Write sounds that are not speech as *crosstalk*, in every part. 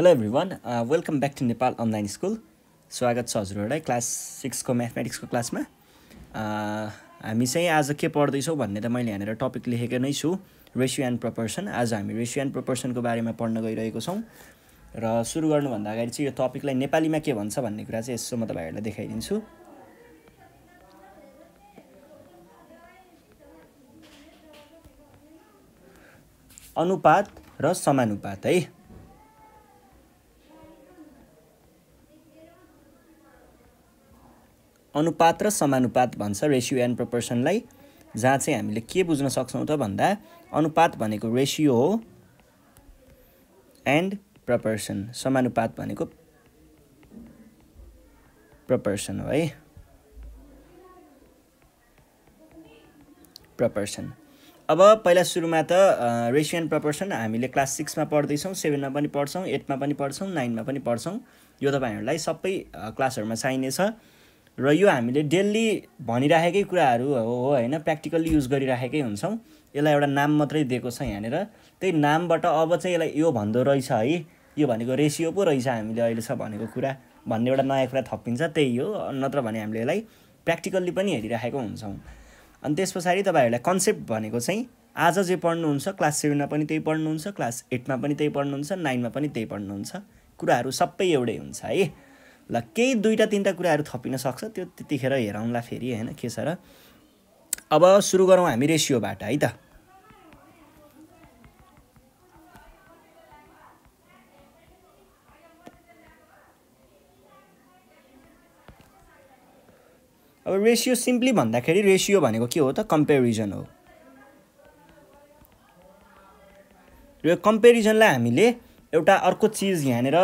Hello every one welcome back to Nepal online school स्वागत छ हजुरहरूलाई क्लास सिक्सको म्याथमेटिक्सको क्लासमा हामी चाहिँ आज के पढ्दैछौँ भन्ने त मैले यहाँनिर टपिक लेखेको नै छु रेसियो एन्ड प्रपर्सन आज हामी रेसियो एन्ड प्रपर्सनको बारेमा पढ्न गइरहेको छौँ र सुरु गर्नुभन्दा अगाडि चाहिँ यो टपिकलाई नेपालीमा के भन्छ भन्ने कुरा चाहिँ यसो म तपाईँहरूलाई देखाइदिन्छु अनुपात र समानुपात है अनुपात र समानुपात भन्छ रेसियो एन्ड प्रपोर्सनलाई जहाँ चाहिँ हामीले के बुझ्न सक्छौँ त भन्दा अनुपात भनेको रेसियो हो एन्ड प्रपर्सन समानुपात भनेको प्रपर्सन हो है प्रपर्सन अब पहिला सुरुमा त रेसियो एन्ड प्रपर्सन हामीले क्लास सिक्समा पढ्दैछौँ सेभेनमा पनि पढ्छौँ एटमा पनि पढ्छौँ नाइनमा पनि पढ्छौँ यो तपाईँहरूलाई सबै क्लासहरूमा चाहिनेछ र यो हामीले डेली भनिराखेकै कुराहरू हो होइन प्र्याक्टिकल्ली युज गरिराखेकै हुन्छौँ यसलाई एउटा नाम मात्रै दिएको छ यहाँनिर त्यही नामबाट अब चाहिँ यसलाई यो भन्दो रहेछ है यो भनेको रेसियो पो रहेछ हामीले अहिले छ भनेको कुरा भन्ने एउटा नयाँ कुरा थपिन्छ त्यही हो नत्र भने हामीले यसलाई प्र्याक्टिकल्ली पनि हेरिराखेको हुन्छौँ अनि त्यस पछाडि तपाईँहरूलाई कन्सेप्ट भनेको चाहिँ आज जे पढ्नुहुन्छ क्लास सेभेनमा पनि त्यही पढ्नुहुन्छ क्लास एटमा पनि त्यही पढ्नुहुन्छ नाइनमा पनि त्यही पढ्नुहुन्छ कुराहरू सबै एउटै हुन्छ है ल केही दुईवटा तिनवटा कुराहरू थपिन सक्छ त्यो त्यतिखेर हेरौँला फेरि होइन के छ र अब सुरु गरौँ हामी रेसियोबाट है त अब रेसियो सिम्पली भन्दाखेरि रेसियो भनेको के हो त कम्पेरिजन हो र कम्पेरिजनलाई हामीले एउटा अर्को चिज यहाँनिर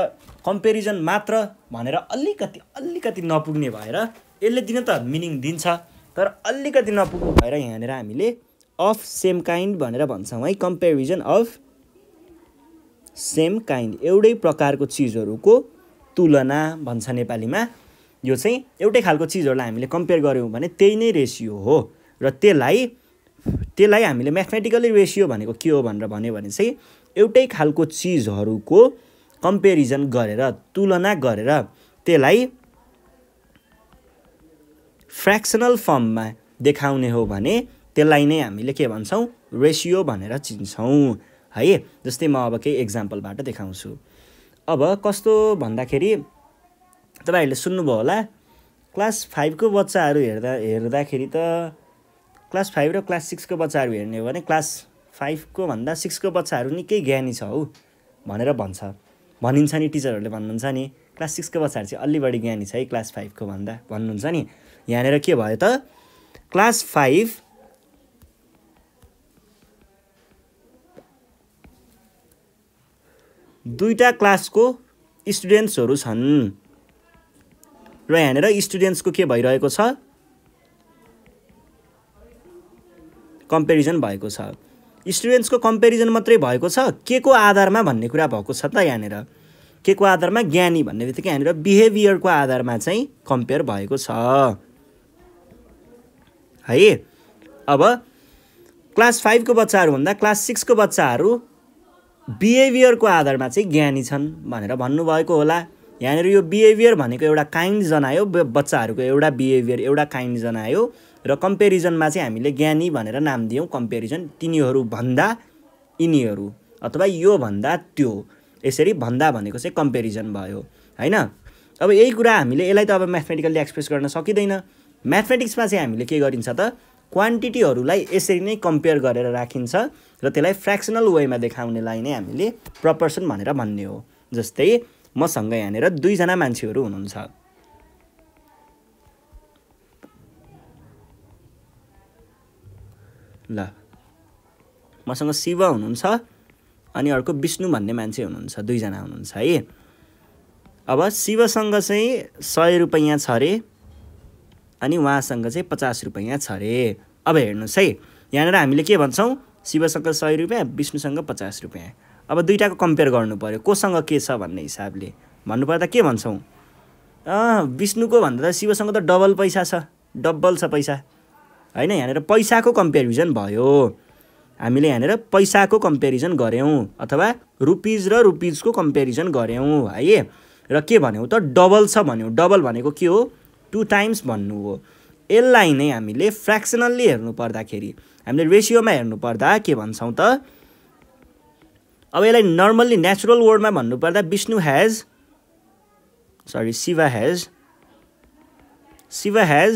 कम्पेरिजन मात्र भनेर अलिकति अलिकति नपुग्ने भएर यसले दिन त मिनिङ दिन्छ तर अलिकति नपुग्ने भएर यहाँनिर हामीले अफ सेम काइन्ड भनेर भन्छौँ है कम्पेरिजन अफ सेम काइन्ड एउटै प्रकारको चिजहरूको तुलना भन्छ नेपालीमा यो चाहिँ एउटै खालको चिजहरूलाई हामीले कम्पेयर गऱ्यौँ भने त्यही नै रेसियो हो र त्यसलाई त्यसलाई हामीले म्याथमेटिकली रेसियो भनेको के हो भनेर भन्यो भने चाहिँ एउटै खालको चिजहरूको कम्पेरिजन गरेर तुलना गरेर त्यसलाई फ्रेक्सनल फर्ममा देखाउने हो भने त्यसलाई नै हामीले के भन्छौँ रेसियो भनेर चिन्छौँ है जस्तै म अब केही एक्जाम्पलबाट देखाउँछु अब कस्तो भन्दाखेरि तपाईँहरूले सुन्नुभयो होला क्लास फाइभको बच्चाहरू हेर्दा हेर्दाखेरि त क्लास फाइभ र क्लास सिक्सको बच्चाहरू हेर्ने हो भने क्लास फाइभको भन्दा सिक्सको बच्चाहरू निकै ज्ञानी छ हौ भनेर भन्छ भनिन्छ नि टिचरहरूले भन्नुहुन्छ नि क्लास सिक्सको बच्चाहरू चाहिँ अलि बढी ज्ञानी छ है क्लास फाइभको भन्दा भन्नुहुन्छ नि यहाँनिर के भयो त क्लास फाइभ दुईवटा क्लासको स्टुडेन्ट्सहरू छन् र यहाँनिर स्टुडेन्ट्सको के भइरहेको छ कम्पेरिजन भएको छ स्टुडेन्ट्सको कम्पेरिजन मात्रै भएको छ के को आधारमा भन्ने कुरा भएको छ त यहाँनिर के को आधारमा ज्ञानी भन्ने बित्तिकै यहाँनिर बिहेभियरको आधारमा चाहिँ कम्पेयर भएको छ है अब क्लास फाइभको बच्चाहरूभन्दा क्लास सिक्सको बच्चाहरू बिहेभियरको आधारमा चाहिँ ज्ञानी छन् भनेर भन्नुभएको होला यहाँनिर यो बिहेभियर भनेको एउटा काइन्ड जनायो बच्चाहरूको एउटा बिहेभियर एउटा काइन्ड जनायो र कम्पेरिजनमा चाहिँ हामीले ज्ञानी भनेर नाम दियौँ कम्पेरिजन तिनीहरू भन्दा यिनीहरू अथवा यो भन्दा त्यो यसरी भन्दा भनेको चाहिँ कम्पेरिजन भयो होइन अब यही कुरा हामीले यसलाई त अब म्याथमेटिकल्ली एक्सप्रेस गर्न सकिँदैन म्याथमेटिक्समा चाहिँ हामीले के गरिन्छ त क्वान्टिटीहरूलाई यसरी नै कम्पेयर गरेर राखिन्छ र त्यसलाई फ्रेक्सनल वेमा देखाउनेलाई नै हामीले प्रपर्सन भनेर भन्ने हो जस्तै मसँग यहाँनिर दुईजना मान्छेहरू हुनुहुन्छ ल मसँग शिव हुनुहुन्छ अनि अर्को विष्णु भन्ने मान्छे हुनुहुन्छ दुईजना हुनुहुन्छ है अब शिवसँग चाहिँ सय रुपैयाँ छ अरे अनि उहाँसँग चाहिँ पचास रुपैयाँ छ अरे अब हेर्नुहोस् है यहाँनिर हामीले के भन्छौँ शिवसँग सय रुपियाँ विष्णुसँग पचास रुपियाँ अब दुइटाको कम्पेयर गर्नु पऱ्यो कोसँग के छ भन्ने हिसाबले भन्नुपर्दा के भन्छौँ विष्णुको भन्दा त शिवसँग त डबल पैसा छ डबल छ पैसा होइन यहाँनिर पैसाको कम्पेरिजन भयो हामीले यहाँनिर पैसाको कम्पेरिजन गऱ्यौँ अथवा रुपिज र रुपिजको कम्पेरिजन गऱ्यौँ है र के भन्यौँ त डबल छ भन्यौँ डबल भनेको के हो टु टाइम्स भन्नु हो यसलाई नै हामीले फ्रेक्सनल्ली हेर्नु पर्दाखेरि हामीले रेसियोमा हेर्नु पर्दा के भन्छौँ त अब यसलाई नर्मल्ली नेचुरल वर्डमा भन्नुपर्दा Vishnu has sorry Shiva has Shiva has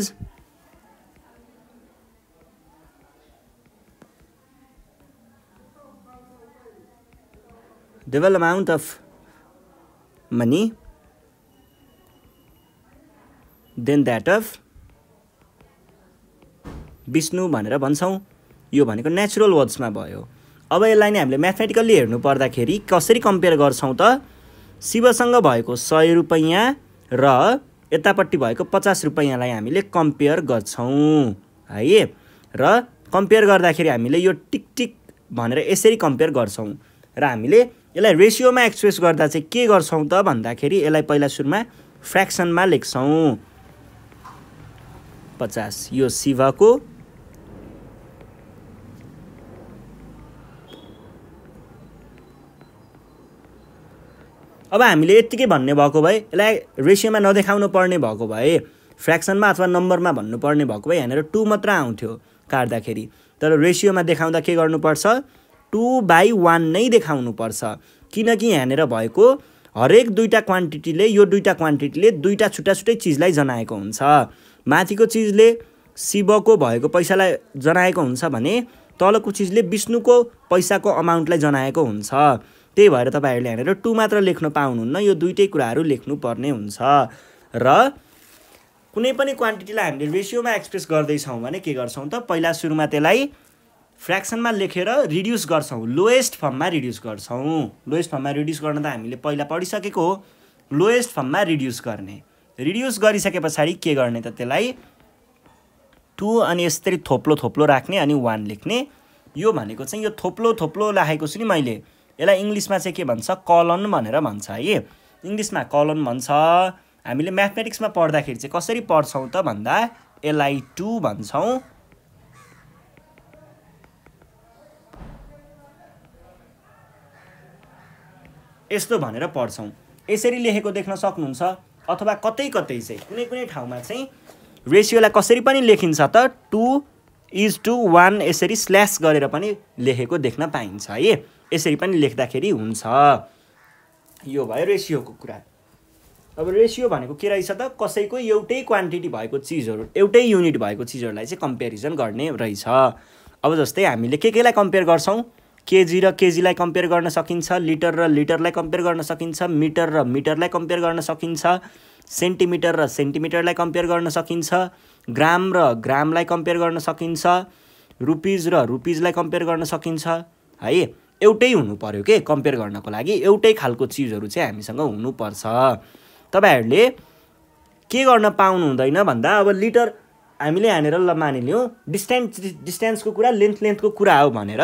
the well amount of money then that of Vishnu भनेर भन्छौँ यो भनेको नेचुरल वर्ड्समा भयो अब यसलाई नै हामीले म्याथमेटिकल्ली हेर्नु पर्दाखेरि कसरी कम्पेयर गर्छौँ त शिवसँग भएको सय रुपैयाँ र यतापट्टि भएको पचास रुपैयाँलाई हामीले कम्पेयर गर्छौँ है र कम्पेयर गर्दाखेरि हामीले यो टिकटिक भनेर यसरी कम्पेयर गर्छौँ र हामीले यसलाई रेसियोमा एक्सप्रेस गर्दा चाहिँ के गर्छौँ त भन्दाखेरि यसलाई पहिला सुरुमा फ्रेक्सनमा लेख्छौँ पचास यो शिवको अब हामीले यत्तिकै भन्ने भएको भए यसलाई रेसियोमा नदेखाउनु पर्ने भएको भए फ्रेक्सनमा अथवा नम्बरमा भन्नुपर्ने भएको भए यहाँनिर टू मात्र आउँथ्यो काट्दाखेरि तर रेसियोमा देखाउँदा के गर्नुपर्छ टु बाई वान नै देखाउनुपर्छ किनकि यहाँनिर भएको हरेक दुईवटा क्वान्टिटीले यो दुईवटा क्वान्टिटीले दुईवटा छुट्टा छुट्टै चिजलाई जनाएको हुन्छ माथिको चिजले शिवको भएको पैसालाई जनाएको हुन्छ भने तलको चिजले विष्णुको पैसाको अमाउन्टलाई जनाएको हुन्छ त्यही भएर तपाईँहरूले यहाँनिर टु मात्र लेख्न पाउनुहुन्न यो दुइटै कुराहरू लेख्नुपर्ने हुन्छ र कुनै पनि क्वान्टिटीलाई हामीले रेसियोमा एक्सप्रेस गर्दैछौँ भने के गर्छौँ त पहिला सुरुमा त्यसलाई फ्रेक्सनमा लेखेर रिड्युस गर्छौँ लोएस्ट फर्ममा रिड्युस गर्छौँ लोएस्ट फर्ममा रिड्युस गर्न त हामीले पहिला पढिसकेको हो लोएस्ट फर्ममा रिड्युस गर्ने रिड्युस गरिसके पछाडि के गर्ने त त्यसलाई टु अनि यसरी थोप्लो थोप्लो राख्ने अनि वान लेख्ने यो भनेको चाहिँ यो थोप्लो थोप्लो राखेको छु नि मैले यसलाई इङ्ग्लिसमा चाहिँ के भन्छ कलन भनेर भन्छ है इङ्ग्लिसमा कलन भन्छ हामीले म्याथमेटिक्समा पढ्दाखेरि चाहिँ कसरी पढ्छौँ त भन्दा यसलाई टु भन्छौँ यस्तो भनेर पढ्छौँ यसरी लेखेको देख्न सक्नुहुन्छ अथवा कतै कतै चाहिँ कुनै कुनै ठाउँमा चाहिँ रेसियोलाई कसरी पनि लेखिन्छ त टु इज टु वान यसरी स्ल्यास गरेर पनि लेखेको देख्न पाइन्छ है यसरी पनि लेख्दाखेरि हुन्छ यो भयो रेसियोको कुरा अब रेसियो भनेको के रहेछ त कसैको एउटै क्वान्टिटी भएको चिजहरू एउटै युनिट भएको चिजहरूलाई चाहिँ कम्पेरिजन गर्ने रहेछ अब जस्तै हामीले के केलाई कम्पेयर गर्छौँ केजी र केजीलाई कम्पेयर गर्न सकिन्छ लिटर र लिटरलाई कम्पेयर गर्न सकिन्छ मिटर र मिटरलाई कम्पेयर गर्न सकिन्छ सेन्टिमिटर र सेन्टिमिटरलाई कम्पेयर गर्न सकिन्छ ग्राम र ग्रामलाई कम्पेयर गर्न सकिन्छ रुपिज र रुपिजलाई कम्पेयर गर्न सकिन्छ है एउटै हुनु पऱ्यो के कम्पेयर गर्नको लागि एउटै खालको चिजहरू चाहिँ हामीसँग हुनुपर्छ तपाईँहरूले के गर्न पाउनु हुँदैन भन्दा अब लिटर हामीले हानेर ल मानिलिउँ डिस्टेन्स डिस्टेन्सको कुरा लेन्थ लेन्थको कुरा हो भनेर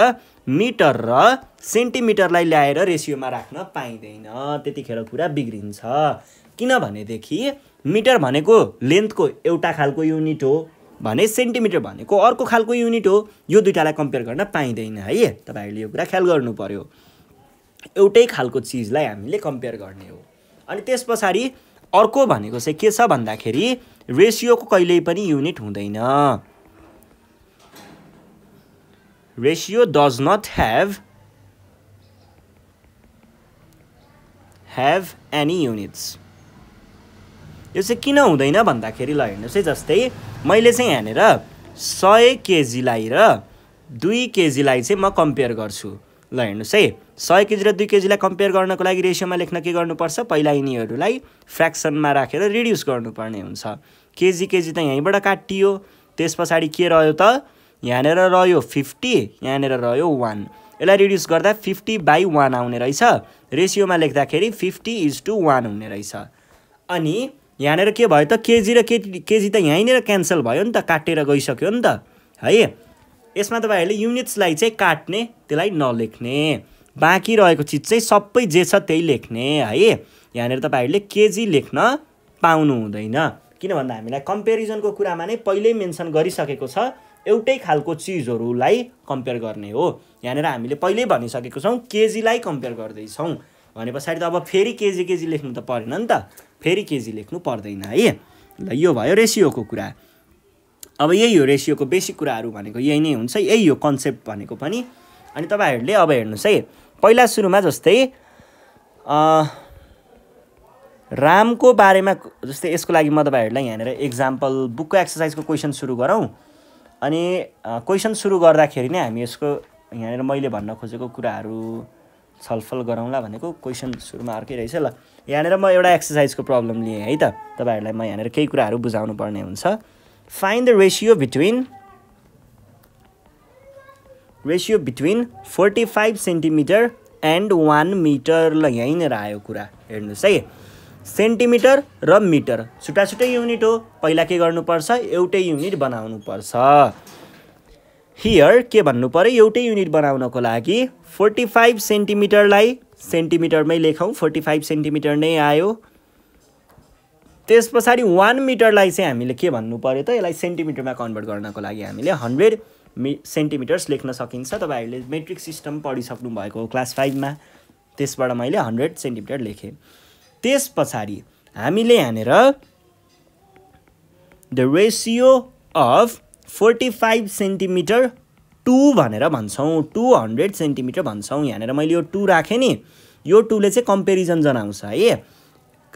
मिटर र सेन्टिमिटरलाई ल्याएर रेसियोमा राख्न पाइँदैन त्यतिखेर कुरा बिग्रिन्छ किनभनेदेखि मिटर भनेको लेन्थको एउटा खालको युनिट हो भने सेन्टिमिटर भनेको अर्को खालको युनिट हो यो दुइटालाई कम्पेयर गर्न पाइँदैन है तपाईँहरूले यो कुरा ख्याल गर्नु पऱ्यो एउटै खालको चिजलाई हामीले कम्पेयर गर्ने हो अनि त्यस पछाडि अर्को भनेको चाहिँ के छ भन्दाखेरि रेसियोको कहिल्यै पनि युनिट हुँदैन ratio does not have have any units यो चाहिँ किन हुँदैन भन्दाखेरि ल हेर्नुहोस् है जस्तै मैले चाहिँ यहाँनिर सय केजीलाई र दुई केजीलाई चाहिँ म कम्पेयर गर्छु ल हेर्नुहोस् है सय केजी र दुई केजीलाई कम्पेयर गर्नको लागि रेसियोमा लेख्न के गर्नुपर्छ पहिला यिनीहरूलाई फ्रेक्सनमा राखेर रिड्युस गर्नुपर्ने हुन्छ केजी केजी त यहीँबाट काटियो त्यस पछाडि के रह्यो त यहाँनिर रह्यो फिफ्टी यहाँनिर रह्यो वान यसलाई रिड्युस गर्दा फिफ्टी बाई वान आउने रहेछ रेसियोमा लेख्दाखेरि फिफ्टी इज टू वान हुने रहेछ अनि यहाँनिर के भयो त केजी र केटी केजी त यहीँनिर क्यान्सल भयो नि त काटेर गइसक्यो नि त है यसमा तपाईँहरूले युनिट्सलाई चाहिँ काट्ने त्यसलाई नलेख्ने बाँकी रहेको चिज चाहिँ सबै जे छ त्यही लेख्ने है यहाँनिर तपाईँहरूले केजी लेख्न पाउनु हुँदैन किन भन्दा हामीलाई कम्पेरिजनको कुरामा नै पहिल्यै मेन्सन गरिसकेको छ एउटै खालको चिजहरूलाई कम्पेयर गर्ने हो यहाँनिर हामीले पहिल्यै भनिसकेको छौँ केजीलाई कम्पेयर गर्दैछौँ भने पछाडि त अब फेरि केजी केजी लेख्नु त परेन नि त फेरि केजी लेख्नु पर्दैन है ल यो भयो रेसियोको कुरा अब यही हो रेसियोको बेसिक कुराहरू भनेको यही नै हुन्छ यही हो कन्सेप्ट भनेको पनि अनि तपाईँहरूले अब हेर्नुहोस् है पहिला सुरुमा जस्तै रामको बारेमा जस्तै यसको लागि म तपाईँहरूलाई यहाँनिर एक्जाम्पल बुकको एक्सर्साइजको क्वेसन सुरु गरौँ अनि क्वेसन सुरु गर्दाखेरि नै हामी यसको यहाँनिर मैले भन्न खोजेको कुराहरू छलफल गरौँला भनेको क्वेसन सुरुमा अर्कै रहेछ ल यहाँनिर म एउटा एक्सर्साइजको प्रब्लम लिएँ है त तपाईँहरूलाई म यहाँनिर केही कुराहरू बुझाउनु पर्ने हुन्छ find the ratio between ratio between forty five centimetre and one metre ल यहीँनिर आयो कुरा हेर्नुहोस् है सेन्टिमिटर र मिटर छुट्टा छुट्टै युनिट हो पहिला के गर्नुपर्छ एउटै युनिट बनाउनु पर्छ हियर के भन्नु पऱ्यो एउटै युनिट बनाउनको लागि फोर्टी फाइभ सेन्टिमिटरलाई सेन्टिमिटरमै लेखौँ फोर्टी फाइभ सेन्टिमिटर नै आयो त्यस पछाडि वान मिटरलाई चाहिँ हामीले के भन्नु पऱ्यो त यसलाई सेन्टिमिटरमा कन्भर्ट गर्नको लागि हामीले हन्ड्रेड मि सेन्टिमिटर्स लेख्न सकिन्छ तपाईँहरूले मेट्रिक सिस्टम पढिसक्नु भएको क्लास फाइभमा त्यसबाट मैले हन्ड्रेड सेन्टिमिटर लेखेँ त्यस पछाडि हामीले यहाँनिर the ratio of forty five centimetre to भनेर भन्छौँ टु हन्ड्रेड सेन्टिमिटर भन्छौँ यहाँनिर मैले यो टु राखेँ नि यो टुले चाहिँ कम्पेरिजन जनाउँछ है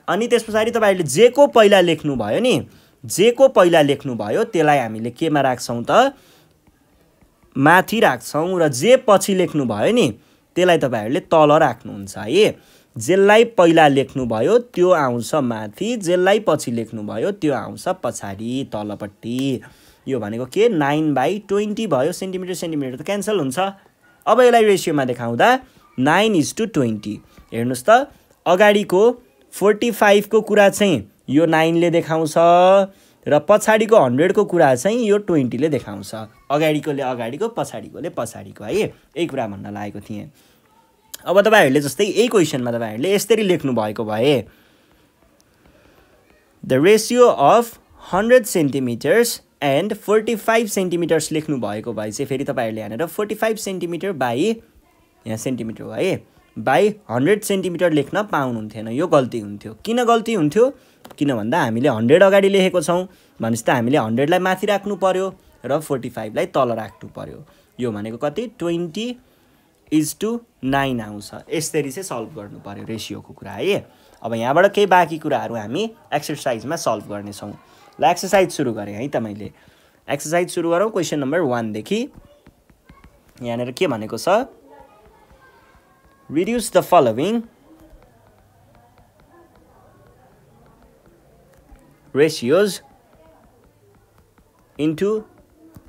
अनि त्यस पछाडि तपाईँहरूले जे को पहिला लेख्नुभयो नि जेको को पहिला लेख्नुभयो त्यसलाई हामीले केमा राख्छौँ त माथि राख्छौँ र जे पछि लेख्नुभयो नि त्यसलाई तपाईँहरूले तल राख्नुहुन्छ है जसलाई पहिला लेख्नुभयो त्यो आउँछ माथि जसलाई पछि लेख्नुभयो त्यो आउँछ पछाडि तलपट्टि यो भनेको के नाइन बाई ट्वेन्टी भयो सेन्टिमिटर सेन्टिमिटर त क्यान्सल हुन्छ अब यसलाई रेसियोमा देखाउँदा नाइन इज टु ट्वेन्टी हेर्नुहोस् त अगाडिको फोर्टी फाइभको कुरा चाहिँ यो नाइनले देखाउँछ र पछाडिको हन्ड्रेडको कुरा चाहिँ यो ट्वेन्टीले देखाउँछ अगाडिकोले अगाडिको पछाडिकोले पछाडिको है यही कुरा भन्न लागेको थिएँ अब तपाईँहरूले जस्तै यही क्वेसनमा तपाईँहरूले यसरी लेख्नु भएको भए the ratio of hundred centimetres and forty five centimetres लेख्नु भएको भए चाहिँ फेरि तपाईँहरूले यहाँनिर फोर्टी फाइभ सेन्टिमिटर बाई यहाँ सेन्टिमिटर हो है बाई हन्ड्रेड सेन्टिमिटर लेख्न पाउनुहुन्थेन यो गल्ती हुन्थ्यो किन गल्ती हुन्थ्यो किन भन्दा हामीले हन्ड्रेड अगाडि लेखेको छौँ भनेपछि त हामीले हन्ड्रेडलाई माथि राख्नु पऱ्यो र फोर्टी फाइभलाई तल राख्नु पऱ्यो यो भनेको कति ट्वेन्टी इज टु नाइन आउँछ यसरी चाहिँ सल्भ गर्नु पऱ्यो रेसियोको कुरा है अब यहाँबाट केही बाँकी कुराहरू हामी एक्सर्साइजमा सल्भ गर्नेछौँ ल एक्सर्साइज सुरु गरेँ है त मैले एक्सर्साइज सुरु गरौँ क्वेसन नम्बर वानदेखि यहाँनिर के भनेको छ reduce the following ratios into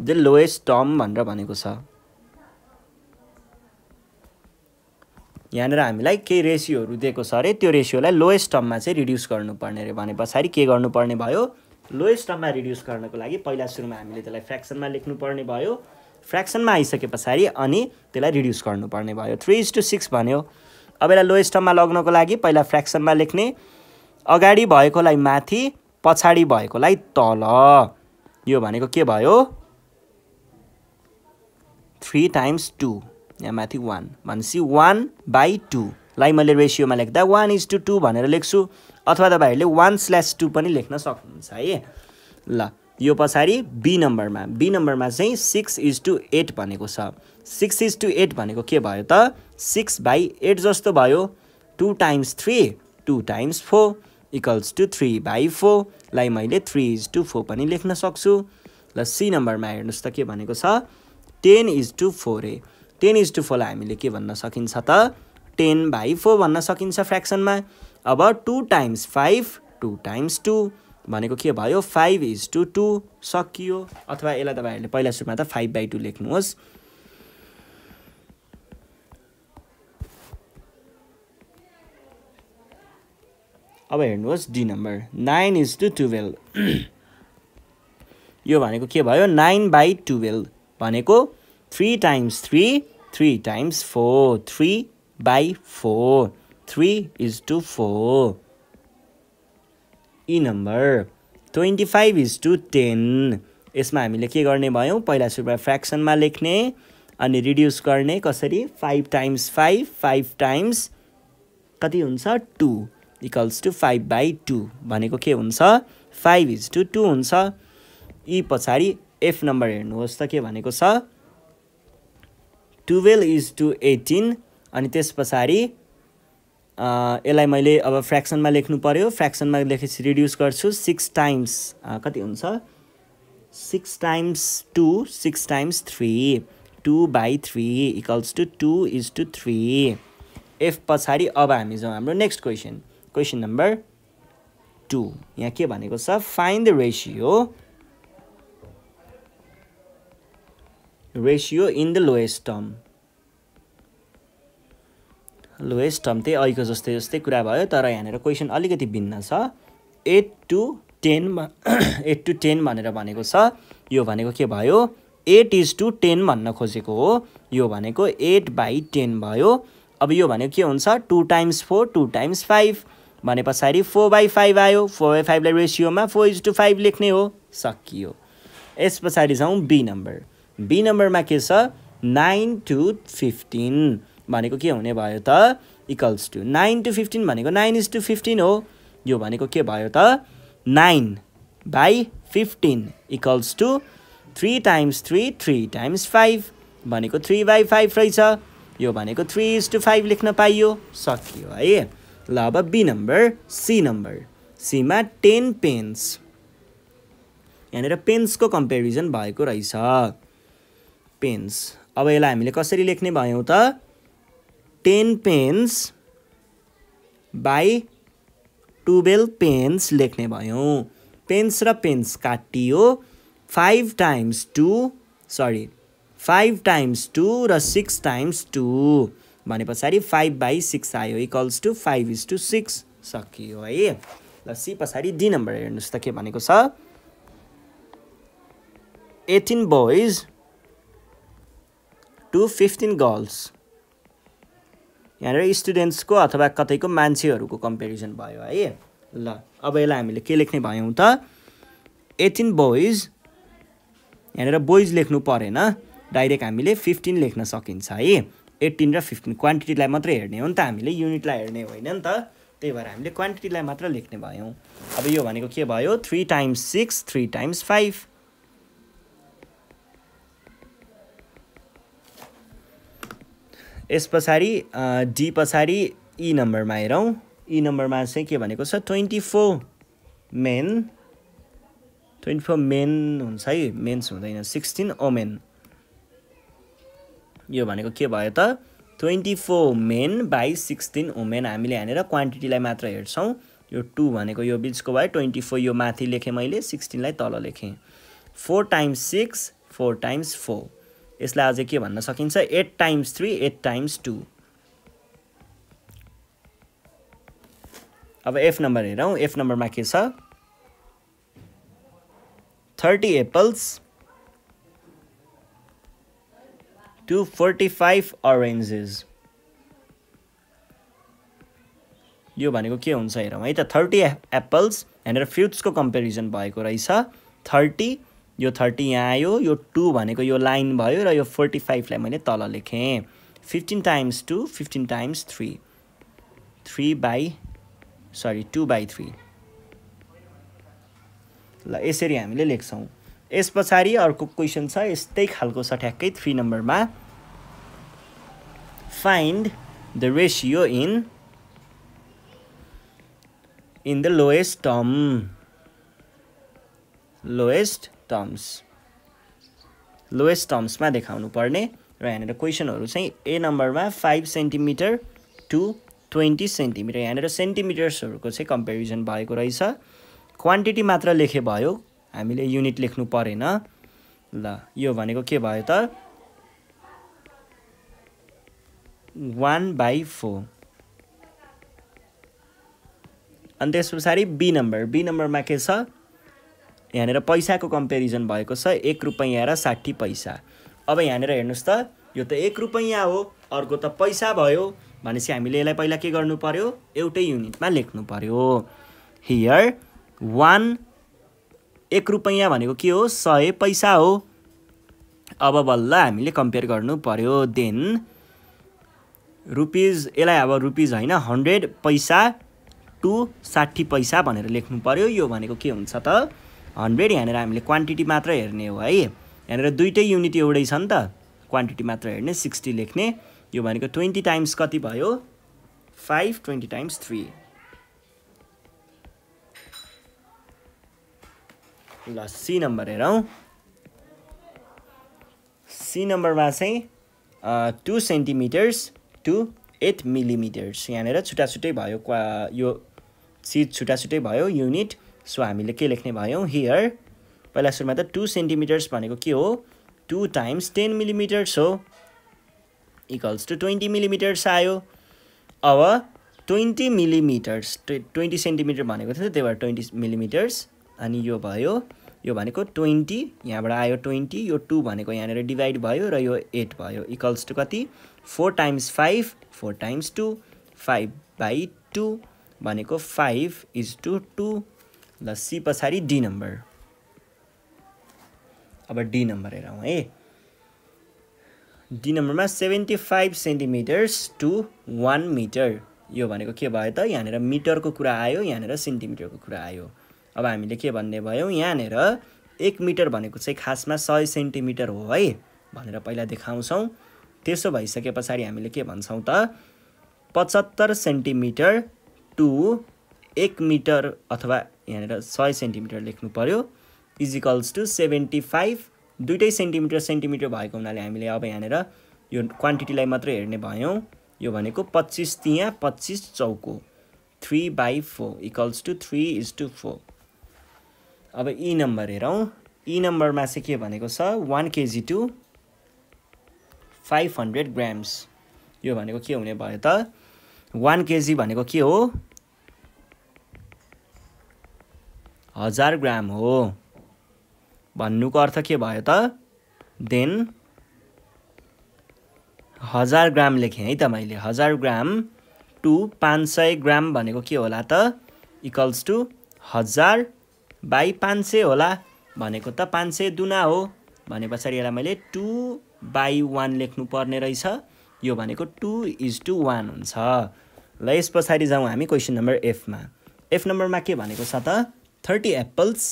the lowest term भनेर भनेको छ यहाँनिर हामीलाई केही रेसियोहरू दिएको छ अरे त्यो रेसियोलाई लोएस्ट टर्ममा चाहिँ रिड्युस गर्नुपर्ने अरे भने पछाडि के गर्नुपर्ने भयो लोएस्ट टर्ममा रिड्युस गर्नको लागि पहिला सुरुमा हामीले त्यसलाई फ्रेक्सनमा लेख्नुपर्ने भयो फ्रेक्सनमा आइसके पछाडि अनि त्यसलाई रिड्युस गर्नुपर्ने भयो थ्री इज टू सिक्स भन्यो अब यसलाई लोएस्ट टर्ममा लग्नको लागि पहिला फ्रेक्सनमा लेख्ने अगाडि भएकोलाई माथि पछाडि भएकोलाई तल यो भनेको के भयो थ्री टाइम्स टू यहाँ माथि वान भनेपछि वान बाई टूलाई मैले रेसियोमा लेख्दा वान इज टू टू भनेर लेख्छु अथवा तपाईँहरूले वान स्ल्यास टू पनि लेख्न सक्नुहुन्छ है ल यो पछाडि बी नम्बरमा बी नम्बरमा चाहिँ सिक्स इज टू एट भनेको छ सिक्स इज टू एट भनेको के भयो त सिक्स बाई एट जस्तो भयो two times three two times four equals to three by फोरलाई मैले थ्री इज टू फोर पनि लेख्न सक्छु ल सी नम्बरमा हेर्नुहोस् त के भनेको छ ten is to four a ten is to फोरलाई हामीले के भन्न सकिन्छ त टेन बाई फोर भन्न सकिन्छ फ्रेक्सनमा अब two times five two times two भनेको के भयो फाइभ इज टू टू सकियो अथवा यसलाई तपाईँहरूले पहिला सुरुमा त फाइभ बाई टू लेख्नुहोस् अब हेर्नुहोस् D number nine is to twelve यो भनेको के भयो नाइन बाई टुवेल्भ भनेको three times three three times four three by four three is to four E number twenty five is to ten यसमा हामीले के गर्ने भयौँ पहिला सुरुमा फ्रेक्सनमा लेख्ने अनि रिड्युस गर्ने कसरी five times five five times कति हुन्छ two equals to five by two भनेको के हुन्छ फाइभ इज टु टू हुन्छ यी e पछाडि एफ नम्बर हेर्नुहोस् त के भनेको छ टुवेल्भ इज टु एटिन अनि त्यस पछाडि यसलाई मैले अब फ्रेक्सनमा लेख्नु पऱ्यो फ्रेक्सनमा लेखेपछि रिड्युस गर्छु सिक्स टाइम्स कति हुन्छ six times two six times three two by three equals to two is to three F पछाडि अब हामी जाउँ हाम्रो next question question number two यहाँ के भनेको छ find the ratio ratio in the lowest term lowest term त्यही अहिलेको जस्तै जस्तै कुरा भयो तर यहाँनिर क्वेसन अलिकति भिन्न छ eight to ten eight to ten भनेर भनेको छ यो भनेको के भयो एट इज टु टेन भन्न खोजेको हो यो भनेको एट बाई टेन भयो अब यो भनेको के हुन्छ two times four two times five भने पछाडि फोर बाई फाइभ आयो फोर बाई फाइभलाई रेसियोमा फोर इज टू फाइभ लेख्ने हो सकियो यस पछाडि जाउँ बी नम्बर बी नम्बरमा के छ नाइन टु फिफ्टिन भनेको के हुने भयो त equals to nine to fifteen भनेको नाइन इज टु फिफ्टिन हो यो भनेको के भयो त nine by fifteen equals to three times three three times five भनेको थ्री बाई फाइभ रहेछ यो भनेको थ्री इज टु फाइभ लेख्न पाइयो सकियो है ल अब बी नम्बर सी नम्बर सीमा टेन पेन्स यहाँनिर पेन्सको कम्पेरिजन भएको रहेछ पेन्स अब यसलाई हामीले कसरी लेख्ने भयौँ त ten pence by twelve pence लेख्ने भयौँ पेन्स र पेन्स काटियो five times two sorry five times two र सिक्स टाइम्स टू भने पछाडि फाइभ बाई सिक्स आयो equals to five is to six सकियो है ल सी पछाडि डी नम्बर हेर्नुहोस् त के भनेको छ eighteen boys to fifteen girls यहाँनिर स्टुडेन्ट्सको अथवा कतैको मान्छेहरूको कम्पेरिजन भयो है ल अब यसलाई हामीले के लेख्ने भयौँ त एटिन बोइज यहाँनिर बोइज लेख्नु परेन डाइरेक्ट हामीले फिफ्टिन लेख्न सकिन्छ है एट्टिन र फिफ्टिन क्वान्टिटीलाई मात्रै हेर्ने हो नि त हामीले युनिटलाई हेर्ने होइन नि त त्यही भएर हामीले क्वान्टिटीलाई मात्र लेख्ने भयौँ अब यो भनेको के भयो three times six three times five यस पछाडि डी पछाडि ई नम्बरमा हेरौँ ई नम्बरमा चाहिँ के भनेको छ twenty four men twenty four men हुन्छ है मेन्स हुँदैन सिक्सटिन ओमेन यो भनेको के भयो त twenty four men by sixteen women हामीले हानेर क्वान्टिटीलाई मात्र हेर्छौँ यो टू भनेको यो बिचको भयो ट्वेन्टी फोर यो माथि लेखेँ मैले सिक्सटिनलाई तल लेखेँ four times six four times four इसलिए आज के भन्न सकता eight times three eight times two अब एफ नंबर हर एफ नंबर में के thirty apples to forty five oranges यो भनेको के हुन्छ हेरौँ है त थर्टी एप्पल्स भनेर फ्रुट्सको कम्पेरिजन भएको रहेछ थर्टी यो थर्टी यहाँ आयो यो टू भनेको यो लाइन भयो र यो फोर्टी फाइभलाई मैले तल लेखेँ fifteen times two fifteen times three three by sorry two by three ल यसरी हामीले लेख्छौँ यस पछाडि अर्को क्वेसन छ यस्तै खालको छ ठ्याक्कै थ्री नम्बरमा find the ratio in in the lowest term lowest terms lowest टर्म्समा देखाउनु पर्ने र यहाँनिर क्वेसनहरू चाहिँ ए नम्बरमा five centimetre to twenty centimetre यहाँनिर सेन्टिमिटर्सहरूको चाहिँ कम्पेरिजन भएको रहेछ क्वान्टिटी मात्र लेखे भयो हामीले युनिट लेख्नु परेन ल यो भनेको के भयो त वान बाई फोर अनि त्यस पछाडि बी नम्बर बी नम्बरमा के छ यहाँनिर पैसाको कम्पेरिजन भएको छ एक रुपैयाँ र साठी पैसा अब यहाँनिर हेर्नुहोस् त यो त एक रुपैयाँ हो अर्को त पैसा भयो भनेपछि हामीले यसलाई पहिला के गर्नु पर्यो एउटै युनिटमा लेख्नु पर्यो हियर वान एक रुपैयाँ भनेको के हो सय पैसा हो अब बल्ल हामीले कम्पेयर गर्नु पर्यो देन रुपिज यसलाई अब रुपिज होइन हन्ड्रेड पैसा टु साठी पैसा भनेर लेख्नु पर्यो यो भनेको के हुन्छ त हन्ड्रेड यहाँनिर हामीले क्वान्टिटी मात्र हेर्ने हो है यहाँनिर दुइटै युनिट एउटै छ नि त क्वान्टिटी मात्र हेर्ने सिक्सटी लेख्ने यो भनेको ट्वेन्टी टाइम्स कति भयो फाइभ ट्वेन्टी टाइम्स थ्री ल सी नम्बर हेरौँ सी नम्बरमा चाहिँ two centimetres to eight millimetres यहाँनिर छुट्टा छुट्टै भयो क्वा यो सिट छुट्टा छुट्टै भयो युनिट सो हामीले के लेख्ने भयौँ हियर पहिला सुरुमा त टु सेन्टिमिटर्स भनेको के हो टु टाइम्स टेन मिलिमिटर्स हो इक्वल्स टु ट्वेन्टी मिलिमिटर्स आयो अब ट्वेन्टी मिलिमिटर्स ट्वेन्टी सेन्टिमिटर भनेको थियो त्यही भएर ट्वेन्टी मिलिमिटर्स अनि यो भयो यो भनेको ट्वेन्टी यहाँबाट आयो ट्वेन्टी यो टू भनेको यहाँनिर डिभाइड भयो र यो एट भयो इक्वल्स टु कति four times five four times two five by two भनेको फाइभ इज टू टू ल सी पछाडि डी नम्बर अब डी नम्बर हेरौँ है डी नम्बरमा seventy five centimetres to one metre यो भनेको के भयो त यहाँनिर मिटरको कुरा आयो यहाँनिर सेन्टिमिटरको कुरा आयो अब हामीले के भन्ने भयौँ यहाँनिर एक मिटर भनेको चाहिँ खासमा सय सेन्टिमिटर हो है भनेर पहिला देखाउँछौँ त्यसो भइसके पछाडि हामीले के भन्छौँ त पचहत्तर सेन्टिमिटर टु एक मिटर अथवा यहाँनिर सय सेन्टिमिटर लेख्नु पऱ्यो इजिकल्स टु सेभेन्टी फाइभ दुइटै सेन्टिमिटर सेन्टिमिटर भएको हुनाले हामीले अब यहाँनिर यो क्वान्टिटीलाई मात्रै हेर्ने भयौँ यो भनेको पच्चिस तिया पच्चिस चौको three by four equals to three is to four अब ई नम्बर हेरौँ ई नम्बरमा चाहिँ के भनेको छ one KG to five hundred grams यो भनेको के हुने भयो त वान केजी भनेको के हो हजार ग्राम हो भन्नुको अर्थ के भयो त देन हजार ग्राम लेखेँ है त मैले हजार ग्राम टु पाँच सय ग्राम भनेको के होला त इक्वल्स टु हजार बाई पाँच सय होला भनेको त पाँच सय दुना हो भने पछाडि यसलाई मैले टु बाई वान पर्ने रहेछ यो भनेको टु इज टु वान हुन्छ ल यस पछाडि जाउँ हामी क्वेसन नम्बर एफमा एफ नम्बरमा के भनेको छ त thirty apples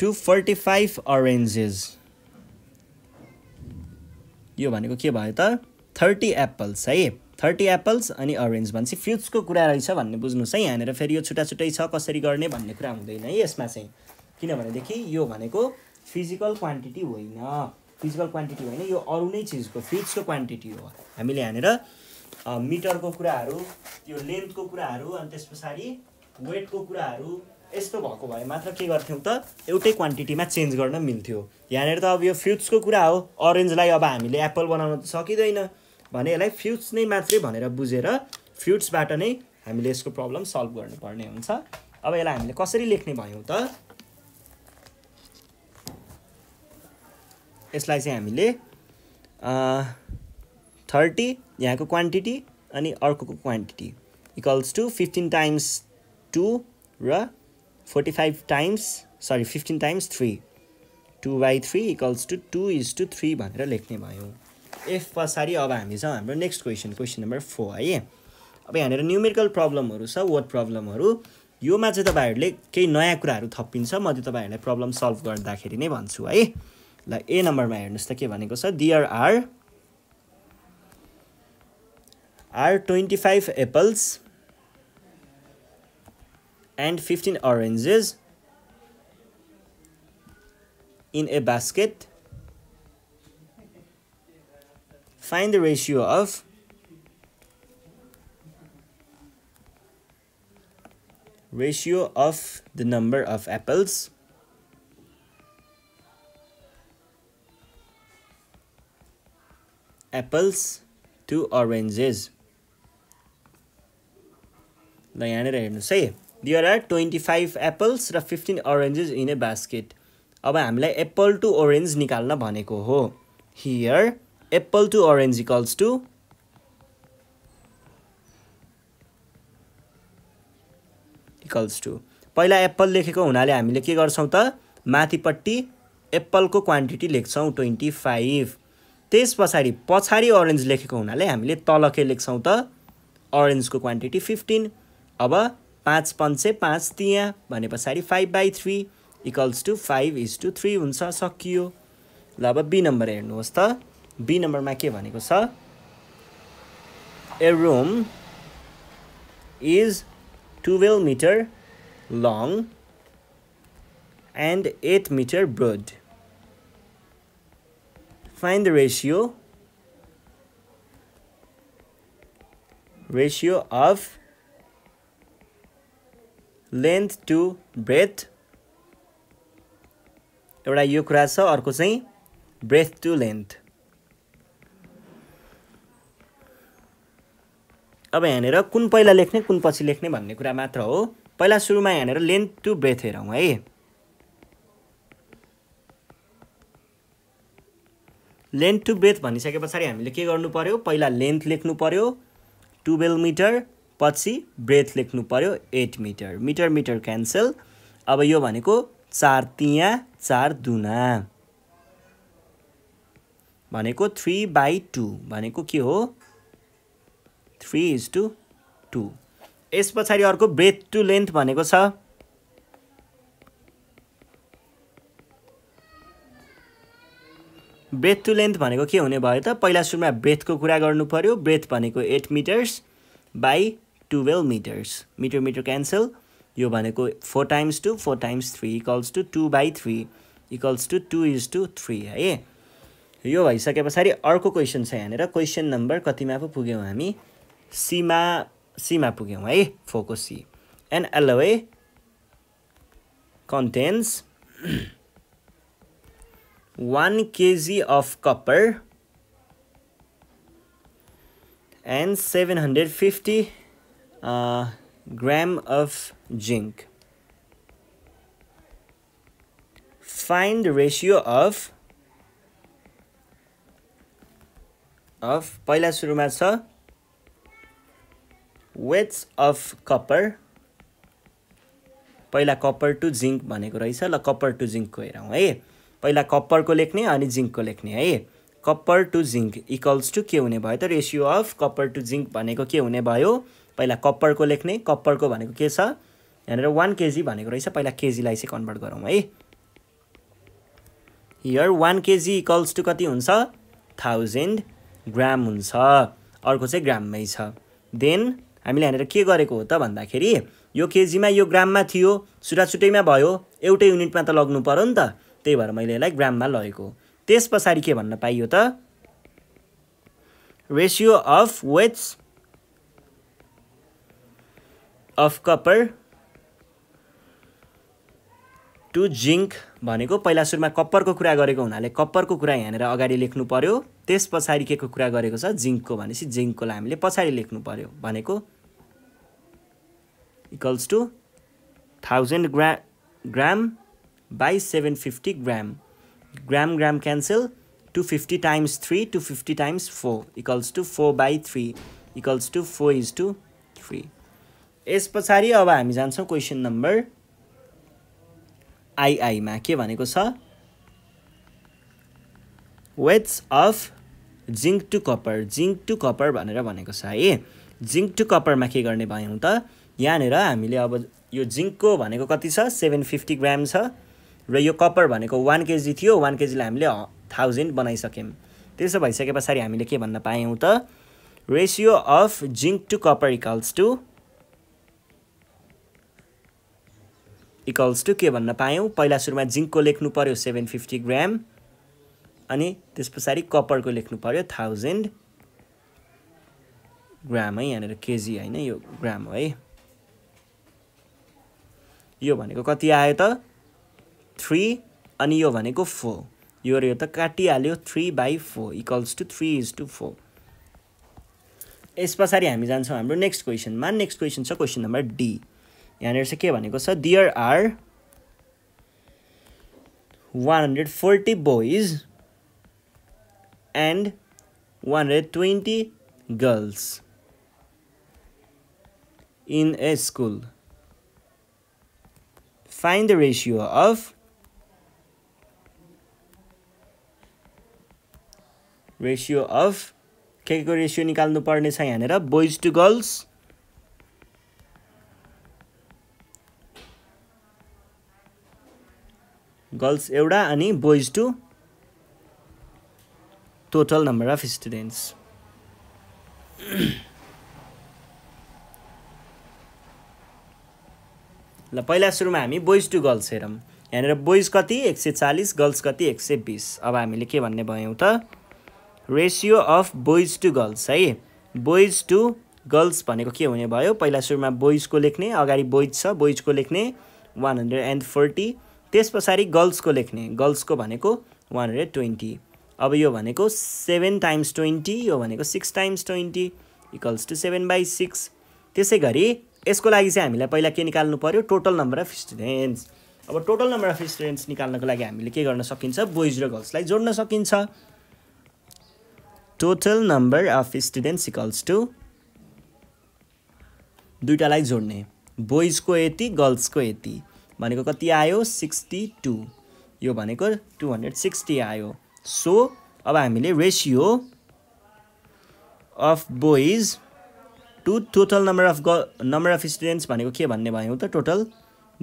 to forty five oranges यो भनेको के भयो त थर्टी एप्पल्स है थर्टी एप्पल्स अनि अरेन्ज भनेपछि फ्रुट्सको कुरा रहेछ भन्ने बुझ्नुहोस् है यहाँनिर फेरि यो छुट्टा छुट्टै छ कसरी गर्ने भन्ने कुरा हुँदैन है यसमा चाहिँ किनभनेदेखि यो भनेको फिजिकल क्वान्टिटी होइन फिजिकल क्वान्टिटी होइन यो अरू नै चिजको फ्रुट्सको क्वान्टिटी हो हामीले यहाँनिर मिटरको कुराहरू त्यो लेन्थको कुराहरू अनि त्यस पछाडि वेटको कुराहरू यस्तो भएको भए मात्र के गर्थ्यौँ त एउटै क्वान्टिटीमा चेन्ज गर्न मिल्थ्यो यहाँनिर त अब यो फ्युट्सको कुरा हो अरेन्जलाई अब हामीले एप्पल बनाउन त सकिँदैन भने यसलाई फ्युट्स नै मात्रै भनेर बुझेर फ्युट्सबाट नै हामीले यसको प्रब्लम सल्भ गर्नुपर्ने हुन्छ अब यसलाई हामीले कसरी लेख्ने भयौँ त यसलाई चाहिँ हामीले थर्टी यहाँको क्वान्टिटी अनि अर्कोको quantity equals to fifteen times two र forty five times sorry fifteen times three two by three equals to two is to three भनेर लेख्ने भयौँ एफ पछाडि अब हामी छ हाम्रो next question question number four है अब यहाँनिर न्युमेरिकल प्रब्लमहरू छ वर्ड प्रब्लमहरू योमा चाहिँ तपाईँहरूले केही नयाँ कुराहरू थपिन्छ म चाहिँ तपाईँहरूलाई प्रब्लम सल्भ गर्दाखेरि नै भन्छु है ल ए नम्बरमा हेर्नुहोस् त के भनेको छ there are are 25 apples and 15 oranges in a basket. Find the ratio of ratio of the number of apples apples to oranges ल यहाँनिर हेर्नुहोस् है there are twenty five apples र fifteen oranges in a basket अब हामीलाई apple to orange निकाल्न भनेको हो here apple to orange equals to equals to पहिला एप्पल लेखेको हुनाले हामीले के गर्छौँ त माथिपट्टि एप्पलको क्वान्टिटी लेख्छौँ ट्वेन्टी फाइभ त्यस पछाडि पछाडि ओरेन्ज लेखेको हुनाले हामीले तल के लेख्छौँ त ओरेन्जको क्वान्टिटी फिफ्टिन अब पाँच पन्चे पाँच तियाँ भने पछाडि five by three equals to five is to three हुन्छ सकियो ल अब बी नम्बर हेर्नुहोस् त बी नम्बरमा के भनेको छ a room is twelve metre long and eight metre broad find the ratio ratio of length to breadth एउटा यो कुरा छ अर्को चाहिँ ब्रेथ टु लेन्थ अब यहाँनिर कुन पहिला लेख्ने कुन पछि लेख्ने भन्ने कुरा मात्र हो पहिला सुरुमा यहाँनिर लेन्थ टु ब्रेथ हेरौँ है लेन्थ टु ब्रेथ भनिसके पछाडि हामीले के गर्नु पऱ्यो पहिला लेन्थ लेख्नु पऱ्यो टुवेल्भ मिटर पछि ब्रेथ लेख्नु पर्यो eight metre metre metre cancel अब यो भनेको चार तिया चार दुना भनेको थ्री बाई टू भनेको के हो three is to two two पछाडि अर्को ब्रेथ टु लेन्थ भनेको छ ब्रेथ टु लेन्थ भनेको के हुने भयो त पहिला सुरुमा ब्रेथको कुरा गर्नु पर्यो ब्रेथ भनेको eight metres by twelve metres metre metre cancel यो भनेको four times two four times three equals to two by three equals to two is to three है यो भइसके पछाडि अर्को क्वेसन छ यहाँनिर क्वेसन नम्बर कतिमा पो पुग्यौँ हामी सीमा सीमा पुग्यौँ है फोको C and alloy alloy contains one KG of copper and seven hundred fifty gram of zinc. Find the ratio of of पहिला सुरुमा छ वेट्स अफ कपर पहिला कपर टु जिङ्क भनेको रहेछ ल कपर टु जिङ्कको हेरौँ है पहिला कप्परको लेख्ने अनि जिङ्कको लेख्ने है copper to zinc equals to के हुने भयो त ratio of copper to zinc भनेको के हुने भयो पहिला कप्परको लेख्ने कप्परको भनेको के छ यहाँनिर वान केजी भनेको रहेछ पहिला केजीलाई चाहिँ कन्भर्ट गरौँ है here one KG equals to कति हुन्छ थाउजन्ड ग्राम हुन्छ अर्को चाहिँ ग्राममै छ देन हामीले यहाँनिर के गरेको हो त भन्दाखेरि यो केजीमा यो ग्राममा थियो छुट्टाछुट्टैमा भयो एउटै युनिटमा त लग्नु पऱ्यो नि त त्यही भएर मैले यसलाई ग्राममा लगेको त्यस पछाडि के भन्न पाइयो त ratio of weights of copper to zinc भनेको पहिला सुरुमा कप्परको कुरा गरेको हुनाले कप्परको कुरा यहाँनिर अगाडि लेख्नु पऱ्यो त्यस पछाडि के को कुरा गरेको छ जिङ्कको भनेपछि जिङ्ककोलाई हामीले पछाडि लेख्नु पऱ्यो भनेको equals to thousand gram gram by seven fifty gram gram gram cancel two fifty times three two fifty times four equals to four by three equals to four is to three यस पछाडि अब हामी जान्छौँ question number आइआईमा के भनेको छ weights of zinc to copper zinc to copper भनेर भनेको छ है जिङ्क टु कपरमा के गर्ने भयौँ त यहाँनिर हामीले अब यो जिङ्कको भनेको कति छ सेभेन फिफ्टी ग्राम छ र यो कपर भनेको वान केजी थियो वान केजीलाई हामीले थाउजन्ड बनाइसक्यौँ त्यसो भइसके पछाडि हामीले के भन्न पायौँ त ratio of zinc to copper equals to equals to के भन्न पायौँ पहिला सुरुमा जिङ्कको लेख्नु पऱ्यो सेभेन फिफ्टी ग्राम अनि त्यस पछाडि कपरको लेख्नु पऱ्यो थाउजन्ड ग्राम है यहाँनिर केजी होइन यो ग्राम हो है यो भनेको कति आयो त थ्री अनि यो भनेको फोर यो र यो त काटिहाल्यो three by four equals to three is to four यस पछाडि हामी जान्छौँ हाम्रो नेक्स्ट क्वेसनमा नेक्स्ट क्वेसन छ क्वेसन नम्बर डी यहाँनिर चाहिँ के भनेको छ there are one hundred forty boys and one hundred twenty girls in a school find the ratio of ratio of के के को रेसियो निकाल्नुपर्ने छ यहाँनिर बोइज टु गर्ल्स गर्ल्स एउटा अनि boys to total number of students ल पहिला सुरुमा हामी बोइज टु गर्ल्स हेरौँ यहाँनिर बोइज कति एक सय चालिस गर्ल्स कति एक सय बिस अब हामीले के भन्ने भयौँ त ratio of boys to girls है बोइज टु गर्ल्स भनेको के हुने भयो पहिला सुरुमा बोइजको लेख्ने अगाडि बोइज छ बोइजको लेख्ने वान हन्ड्रेड एन्ड फोर्टी त्यस पछाडि गर्ल्सको लेख्ने गर्ल्सको भनेको वान हन्ड्रेड ट्वेन्टी अब यो भनेको सेभेन टाइम्स ट्वेन्टी यो भनेको six times twenty equals to seven by six त्यसै गरी यसको लागि चाहिँ हामीलाई पहिला के निकाल्नु पऱ्यो टोटल नम्बर अफ स्टुडेन्ट्स अब टोटल नम्बर अफ स्टुडेन्ट्स निकाल्नको लागि हामीले के गर्न सकिन्छ बोइज र गर्ल्सलाई जोड्न सकिन्छ total number of students equals to दुइटालाई जोड्ने बोइजको यति गर्ल्सको यति भनेको कति आयो सिक्सटी टू यो भनेको टु हन्ड्रेड सिक्सटी आयो सो अब हामीले ratio of boys to total number of ग नम्बर अफ स्टुडेन्ट्स भनेको के भन्ने भयौँ त total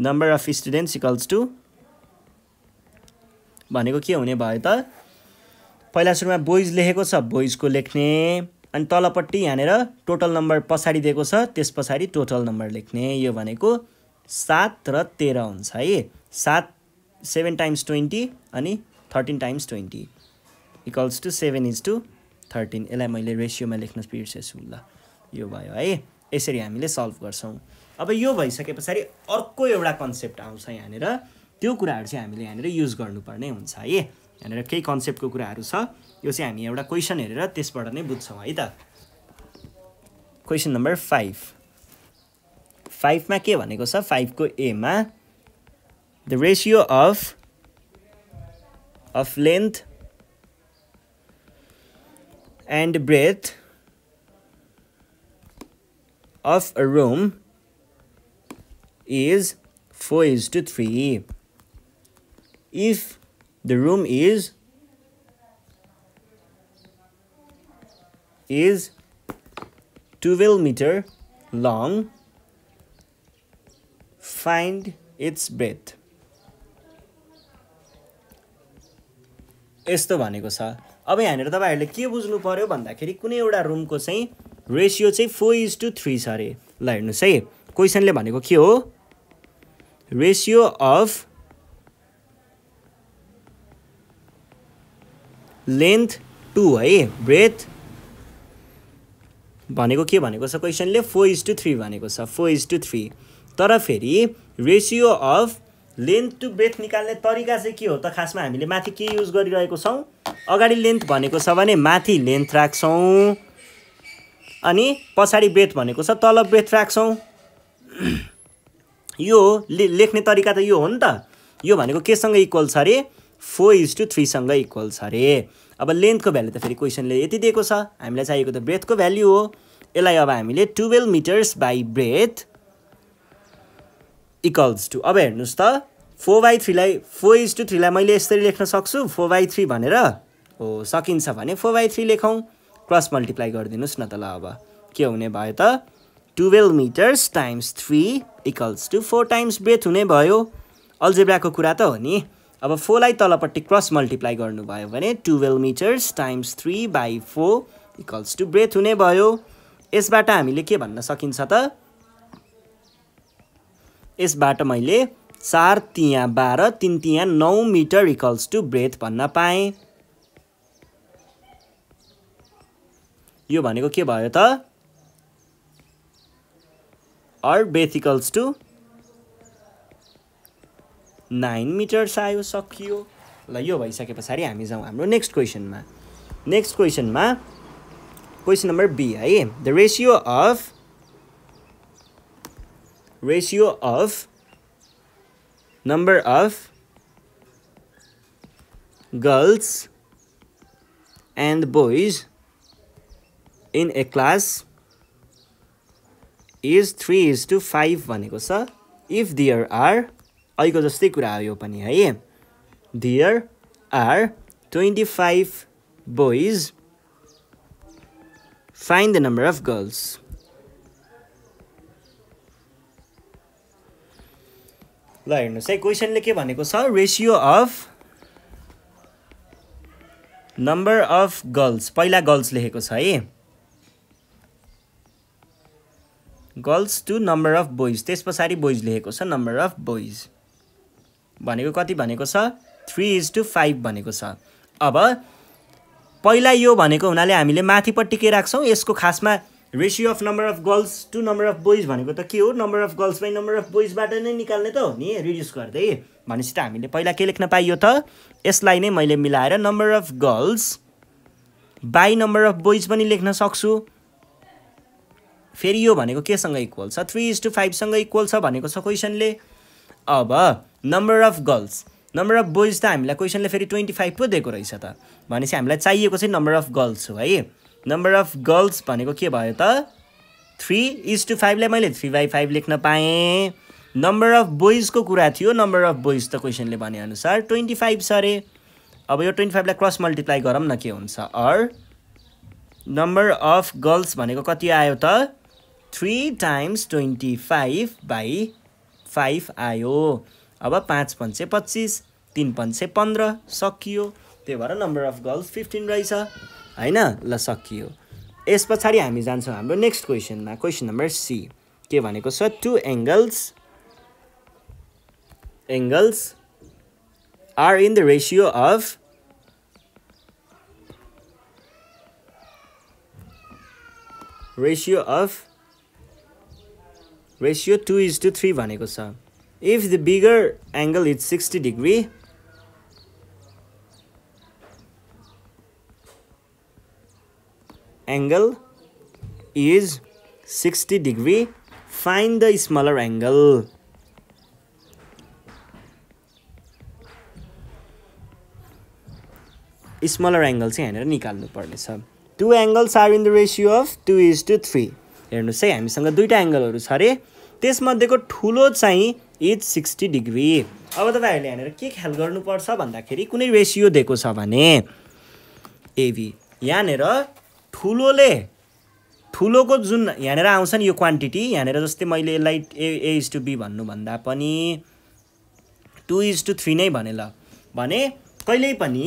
number of students equals to भनेको के हुने भयो त पहिला सुरुमा बोइज लेखेको छ बोइजको लेख्ने अनि तलपट्टि यहाँनिर टोटल नम्बर पछाडि दिएको छ त्यस पछाडि टोटल नम्बर लेख्ने यो भनेको सात र तेह्र हुन्छ है सात सेभेन टाइम्स ट्वेन्टी अनि thirteen times twenty equals to seven is to thirteen यसलाई मैले रेसियोमा लेख्न बिर्सेछु ल यो भयो है यसरी हामीले सल्भ गर्छौँ अब यो भइसके पछाडि अर्को एउटा कन्सेप्ट आउँछ यहाँनिर त्यो कुराहरू चाहिँ हामीले यहाँनिर युज गर्नुपर्ने हुन्छ है यहाँनिर केही कन्सेप्टको कुराहरू छ यो चाहिँ हामी एउटा क्वेसन हेरेर त्यसबाट नै बुझ्छौँ है त क्वेसन नम्बर फाइभ फाइभमा के भनेको छ फाइभको एमा the ratio of of length and breadth of a room is four is to three if the room is is twelve metre long find its breadth यस्तो भनेको छ अब यहाँनिर तपाईँहरूले के बुझ्नु पऱ्यो भन्दाखेरि कुनै एउटा रुमको चाहिँ रेसियो चाहिँ फोर इज टू थ्री छ अरे ल हेर्नुहोस् है क्वेसनले भनेको के हो रेसियो अफ लेन्थ टू है ब्रेथ भनेको के भनेको छ क्वेसनले फोर इज टू थ्री भनेको छ फोर इज टू थ्री तर फेरि ratio of length to breadth निकाल्ने तरिका चाहिँ के हो त खासमा हामीले माथि के युज गरिरहेको छौँ अगाडि लेन्थ भनेको छ भने माथि लेन्थ राख्छौँ अनि पछाडि ब्रेथ भनेको छ तल ब्रेथ राख्छौँ *clears throat* यो ले लेख्ने तरिका त यो हो नि त यो भनेको केसँग इक्वल छ अरे फोर इज टू थ्रीसँग इक्वल छ अरे अब लेन्थको भ्यालु त फेरि क्वेसनले यति दिएको छ हामीलाई चाहिएको त ब्रेथको भ्याल्यु हो यसलाई अब हामीले twelve metres by breadth equals to अब हेर्नुहोस् त फोर बाई थ्रीलाई फोर इज टू थ्रीलाई मैले यसरी लेख्न सक्छु फोर बाई थ्री भनेर हो सकिन्छ भने फोर बाई थ्री लेखौँ क्रस मल्टिप्लाई गरिदिनुहोस् न त ल अब के हुने भयो त twelve metres times three equals to four times breadth हुने भयो अल्जेब्राको कुरा त हो नि अब फोरलाई तलपट्टि क्रस मल्टिप्लाई गर्नुभयो भने twelve metres times three by four equals to breadth हुने भयो यसबाट हामीले के भन्न सकिन्छ त यसबाट मैले चार तियाँ बाह्र तिन तियाँ नौ मिटर इक्वल्स टु ब्रेथ भन्न पाएँ यो भनेको के भयो त or breadth equals to nine metres आयो सकियो ल यो भइसके पछाडि हामी जाउँ हाम्रो नेक्स्ट क्वेसनमा नेक्स्ट क्वेसनमा क्वेसन नम्बर बी है the ratio of ratio of number of girls and boys in a class is three is to five भनेको छ इफ दियर आर अहिलेको जस्तै कुरा आयो पनि है there are twenty five boys find the number of ल हेर्नुहोस् है क्वेसनले के भनेको छ ratio of number of girls पहिला गर्ल्स लेखेको छ है girls to number of boys त्यस पछाडि बोइज लेखेको छ नम्बर अफ बोइज भनेको कति भनेको छ थ्री इज टु फाइभ भनेको छ अब पहिला यो भनेको हुनाले हामीले माथिपट्टि के राख्छौँ यसको खासमा ratio of number of girls to number of boys भनेको त के हो number of girls by number of बोइजबाट नै निकाल्ने त हो नि रिड्युस गर्दै भनेपछि त हामीले पहिला के लेख्न पाइयो त यसलाई नै मैले मिलाएर number of girls by number of boys पनि लेख्न सक्छु फेरि यो भनेको केसँग इक्वल छ थ्री इज टू फाइभसँग इक्वल छ भनेको छ क्वेसनले अब number of girls number of boys त हामीलाई क्वेसनले फेरि ट्वेन्टी फाइभ पो दिएको रहेछ त भनेपछि हामीलाई चाहिएको चाहिँ नम्बर अफ गर्ल्स हो है नम्बर अफ गर्ल्स भनेको के भयो त थ्री इज टु फाइभलाई मैले थ्री बाई फाइभ लेख्न पाएँ नम्बर अफ बोइजको कुरा थियो नम्बर अफ बोइज त क्वेसनले भनेअनुसार ट्वेन्टी फाइभ छ अरे अब यो ट्वेन्टी फाइभलाई क्रस मल्टिप्लाई गरौँ न के हुन्छ अर नम्बर अफ गर्ल्स भनेको कति आयो त three times twenty five by five आयो अब पाँच पन्चे पच्चिस तिन पन्चे पन्ध्र सकियो त्यही भएर नम्बर अफ गर्ल्स फिफ्टिन रहेछ होइन ल सकियो यस पछाडि हामी जान्छौँ हाम्रो नेक्स्ट क्वेसनमा क्वेसन नम्बर सी के भनेको छ two angles angles are in the ratio of ratio of ratio two is to three भनेको छ if the bigger angle is sixty degree angle is sixty degree find the smaller angle smaller angle चाहिँ यहाँनिर निकाल्नुपर्नेछ two angles are in the ratio of two is to three हेर्नुहोस् है हामीसँग दुईवटा एङ्गलहरू छ अरे त्यसमध्येको ठुलो चाहिँ इज सिक्सटी डिग्री अब तपाईँहरूले यहाँनिर के ख्याल गर्नुपर्छ भन्दाखेरि कुनै रेसियो दिएको छ भने एभी यहाँनिर ठुलोले ठुलोको जुन यहाँनिर आउँछ नि यो क्वान्टिटी यहाँनिर जस्तै मैले यसलाई A A is to B भन्नुभन्दा पनि टु इज टु थ्री नै भने ल भने कहिल्यै पनि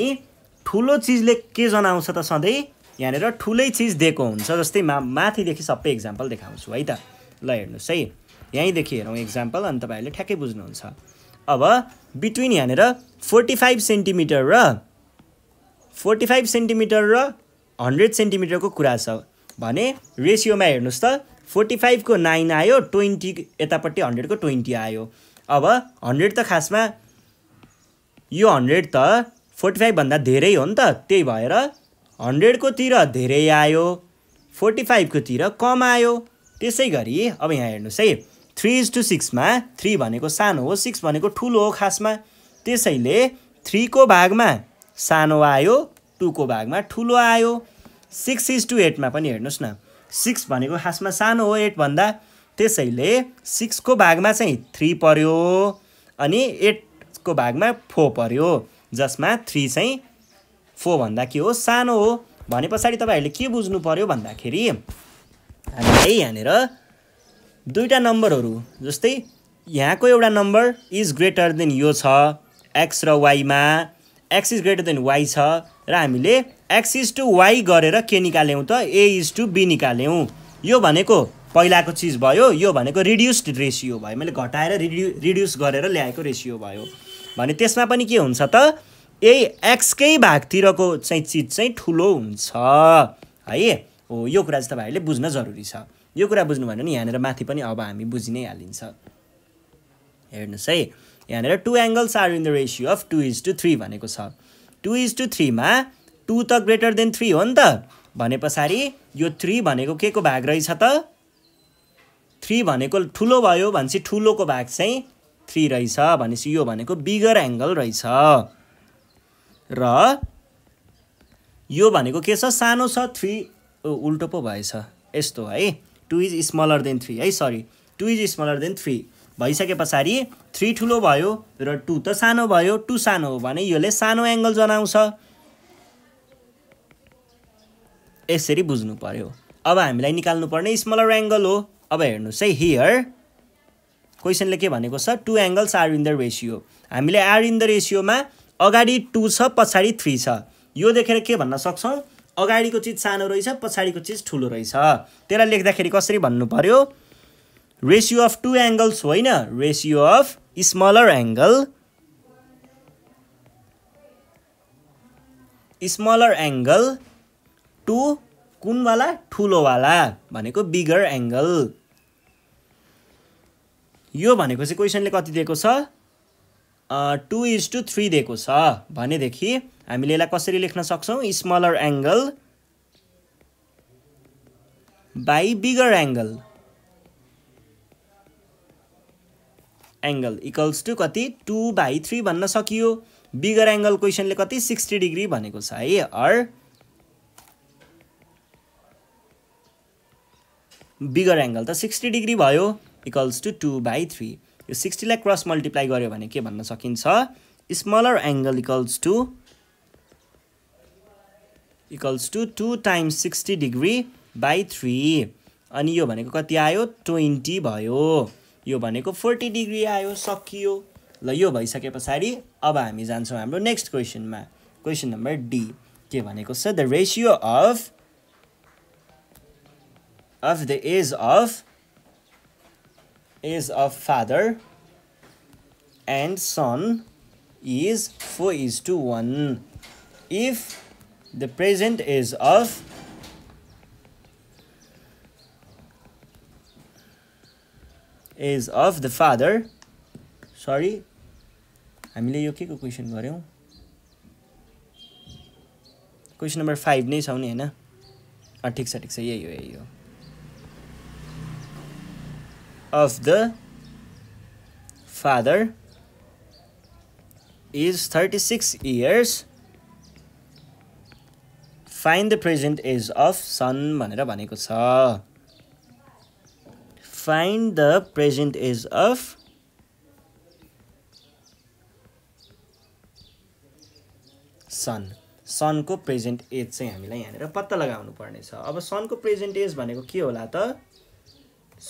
ठुलो चिजले के जनाउँछ त सधैँ यहाँनिर ठुलै चिज दिएको हुन्छ जस्तै मा माथिदेखि सबै इक्जाम्पल देखाउँछु है त ल हेर्नुहोस् है यहीँदेखि हेरौँ इक्जाम्पल अनि तपाईँहरूले ठ्याक्कै बुझ्नुहुन्छ अब बिट्विन यहाँनिर फोर्टी फाइभ सेन्टिमिटर र फोर्टी फाइभ सेन्टिमिटर र हन्ड्रेड सेन्टिमिटरको कुरा छ भने रेसियोमा हेर्नुहोस् त फोर्टी फाइभको नाइन आयो ट्वेन्टी यतापट्टि हन्ड्रेडको ट्वेन्टी आयो अब हन्ड्रेड त खासमा यो हन्ड्रेड त फोर्टी फाइभभन्दा धेरै हो नि त त्यही भएर हन्ड्रेडकोतिर धेरै आयो फोर्टी फाइभकोतिर कम आयो त्यसै गरी अब यहाँ हेर्नुहोस् है थ्री इज टू सिक्समा थ्री भनेको सानो हो सिक्स भनेको ठुलो हो खासमा त्यसैले थ्रीको भागमा सानो आयो टूको भागमा ठुलो आयो सिक्स इज टु एटमा पनि हेर्नुहोस् न सिक्स भनेको खासमा सानो हो एटभन्दा त्यसैले सिक्सको भागमा चाहिँ थ्री पर्यो अनि एटको भागमा फोर पर्यो जसमा थ्री चाहिँ फोरभन्दा के हो सानो हो भने पछाडि तपाईँहरूले के बुझ्नु पऱ्यो भन्दाखेरि हामीलाई यहाँनिर दुईवटा नम्बरहरू जस्तै यहाँको एउटा नम्बर इज ग्रेटर देन यो छ एक्स र वाइमा X is greater than Y छ र हामीले एक्स इज टु वाइ गरेर के निकाल्यौँ त ए इज टु बी निकाल्यौँ यो भनेको पहिलाको चिज भयो यो भनेको रिड्युस्ड रेसियो भयो मैले घटाएर रिड्यु रिड्युस गरेर ल्याएको रेसियो भयो भने त्यसमा पनि के हुन्छ त ए एक्सकै भागतिरको चाहिँ चिज चाहिँ ठुलो हुन्छ है हो यो कुरा चाहिँ तपाईँहरूले बुझ्न जरुरी छ यो कुरा बुझ्नु भने यहाँनिर माथि पनि अब हामी बुझि नै हालिन्छ हेर्नुहोस् है यहाँनिर two angles are in the ratio of two is to three भनेको छ टु इज टु थ्रीमा टू त ग्रेटर देन थ्री हो नि त भने पछाडि यो थ्री भनेको के को भाग रहेछ त थ्री भनेको ठुलो भयो भनेपछि ठुलोको भाग चाहिँ थ्री रहेछ भनेपछि यो भनेको बिगर एङ्गल रहेछ र यो भनेको के छ सानो छ थ्री उल्टो पो भएछ यस्तो है two is smaller than three है sorry two is smaller than three भइसके पछाडि थ्री ठुलो भयो र टू त सानो भयो टू सानो हो भने यसले सानो एङ्गल जनाउँछ यसरी बुझ्नु पर्यो अब हामीलाई निकाल्नु पर्ने स्मलर एङ्गल हो अब हेर्नुहोस् है हियर क्वेसनले के भनेको छ two angles are in the ratio हामीले आर इन द रेसियोमा अगाडि टू छ पछाडि थ्री छ यो देखेर के भन्न सक्छौँ अगाडिको चिज सानो रहेछ पछाडिको चिज ठुलो रहेछ त्यसलाई लेख्दाखेरि कसरी भन्नु पर्यो रेसियो अफ टु एङ्गल्स होइन ratio of smaller angle smaller angle to कुनवाला ठुलोवाला भनेको बिगर एङ्गल यो भनेको चाहिँ क्वेसनले कति दिएको छ टु इज टु थ्री दिएको छ भनेदेखि हामीले यसलाई कसरी लेख्न सक्छौँ smaller angle by bigger angle angle equals to कति टु बाई थ्री भन्न सकियो बिगर एङ्गल क्वेसनले कति सिक्सटी डिग्री भनेको छ है अर बिगर एङ्गल त सिक्सटी डिग्री भयो equals to two by three यो सिक्सटीलाई क्रस मल्टिप्लाई गर्यो भने के भन्न सकिन्छ smaller angle equals to equals to two times sixty degree by three अनि यो भनेको कति आयो ट्वेन्टी भयो यो भनेको फोर्टी डिग्री आयो सकियो ल यो भइसके पछाडि अब हामी जान्छौँ हाम्रो नेक्स्ट क्वेसनमा क्वेसन नम्बर डी के भनेको छ the ratio of of the age of age of father and son is four is to one if the present age of is of the father sorry हामीले यो के को question गऱ्यौँ question number five नै छ नि होइन अँ ठिक छ ठिक छ यही हो यही हो of the father is thirty six years find the present age of son भनेर भनेको छ find the present is of son सनको प्रेजेन्ट एज चाहिँ हामीलाई यहाँनिर पत्ता लगाउनु पर्नेछ अब सनको प्रेजेन्ट एज भनेको के होला त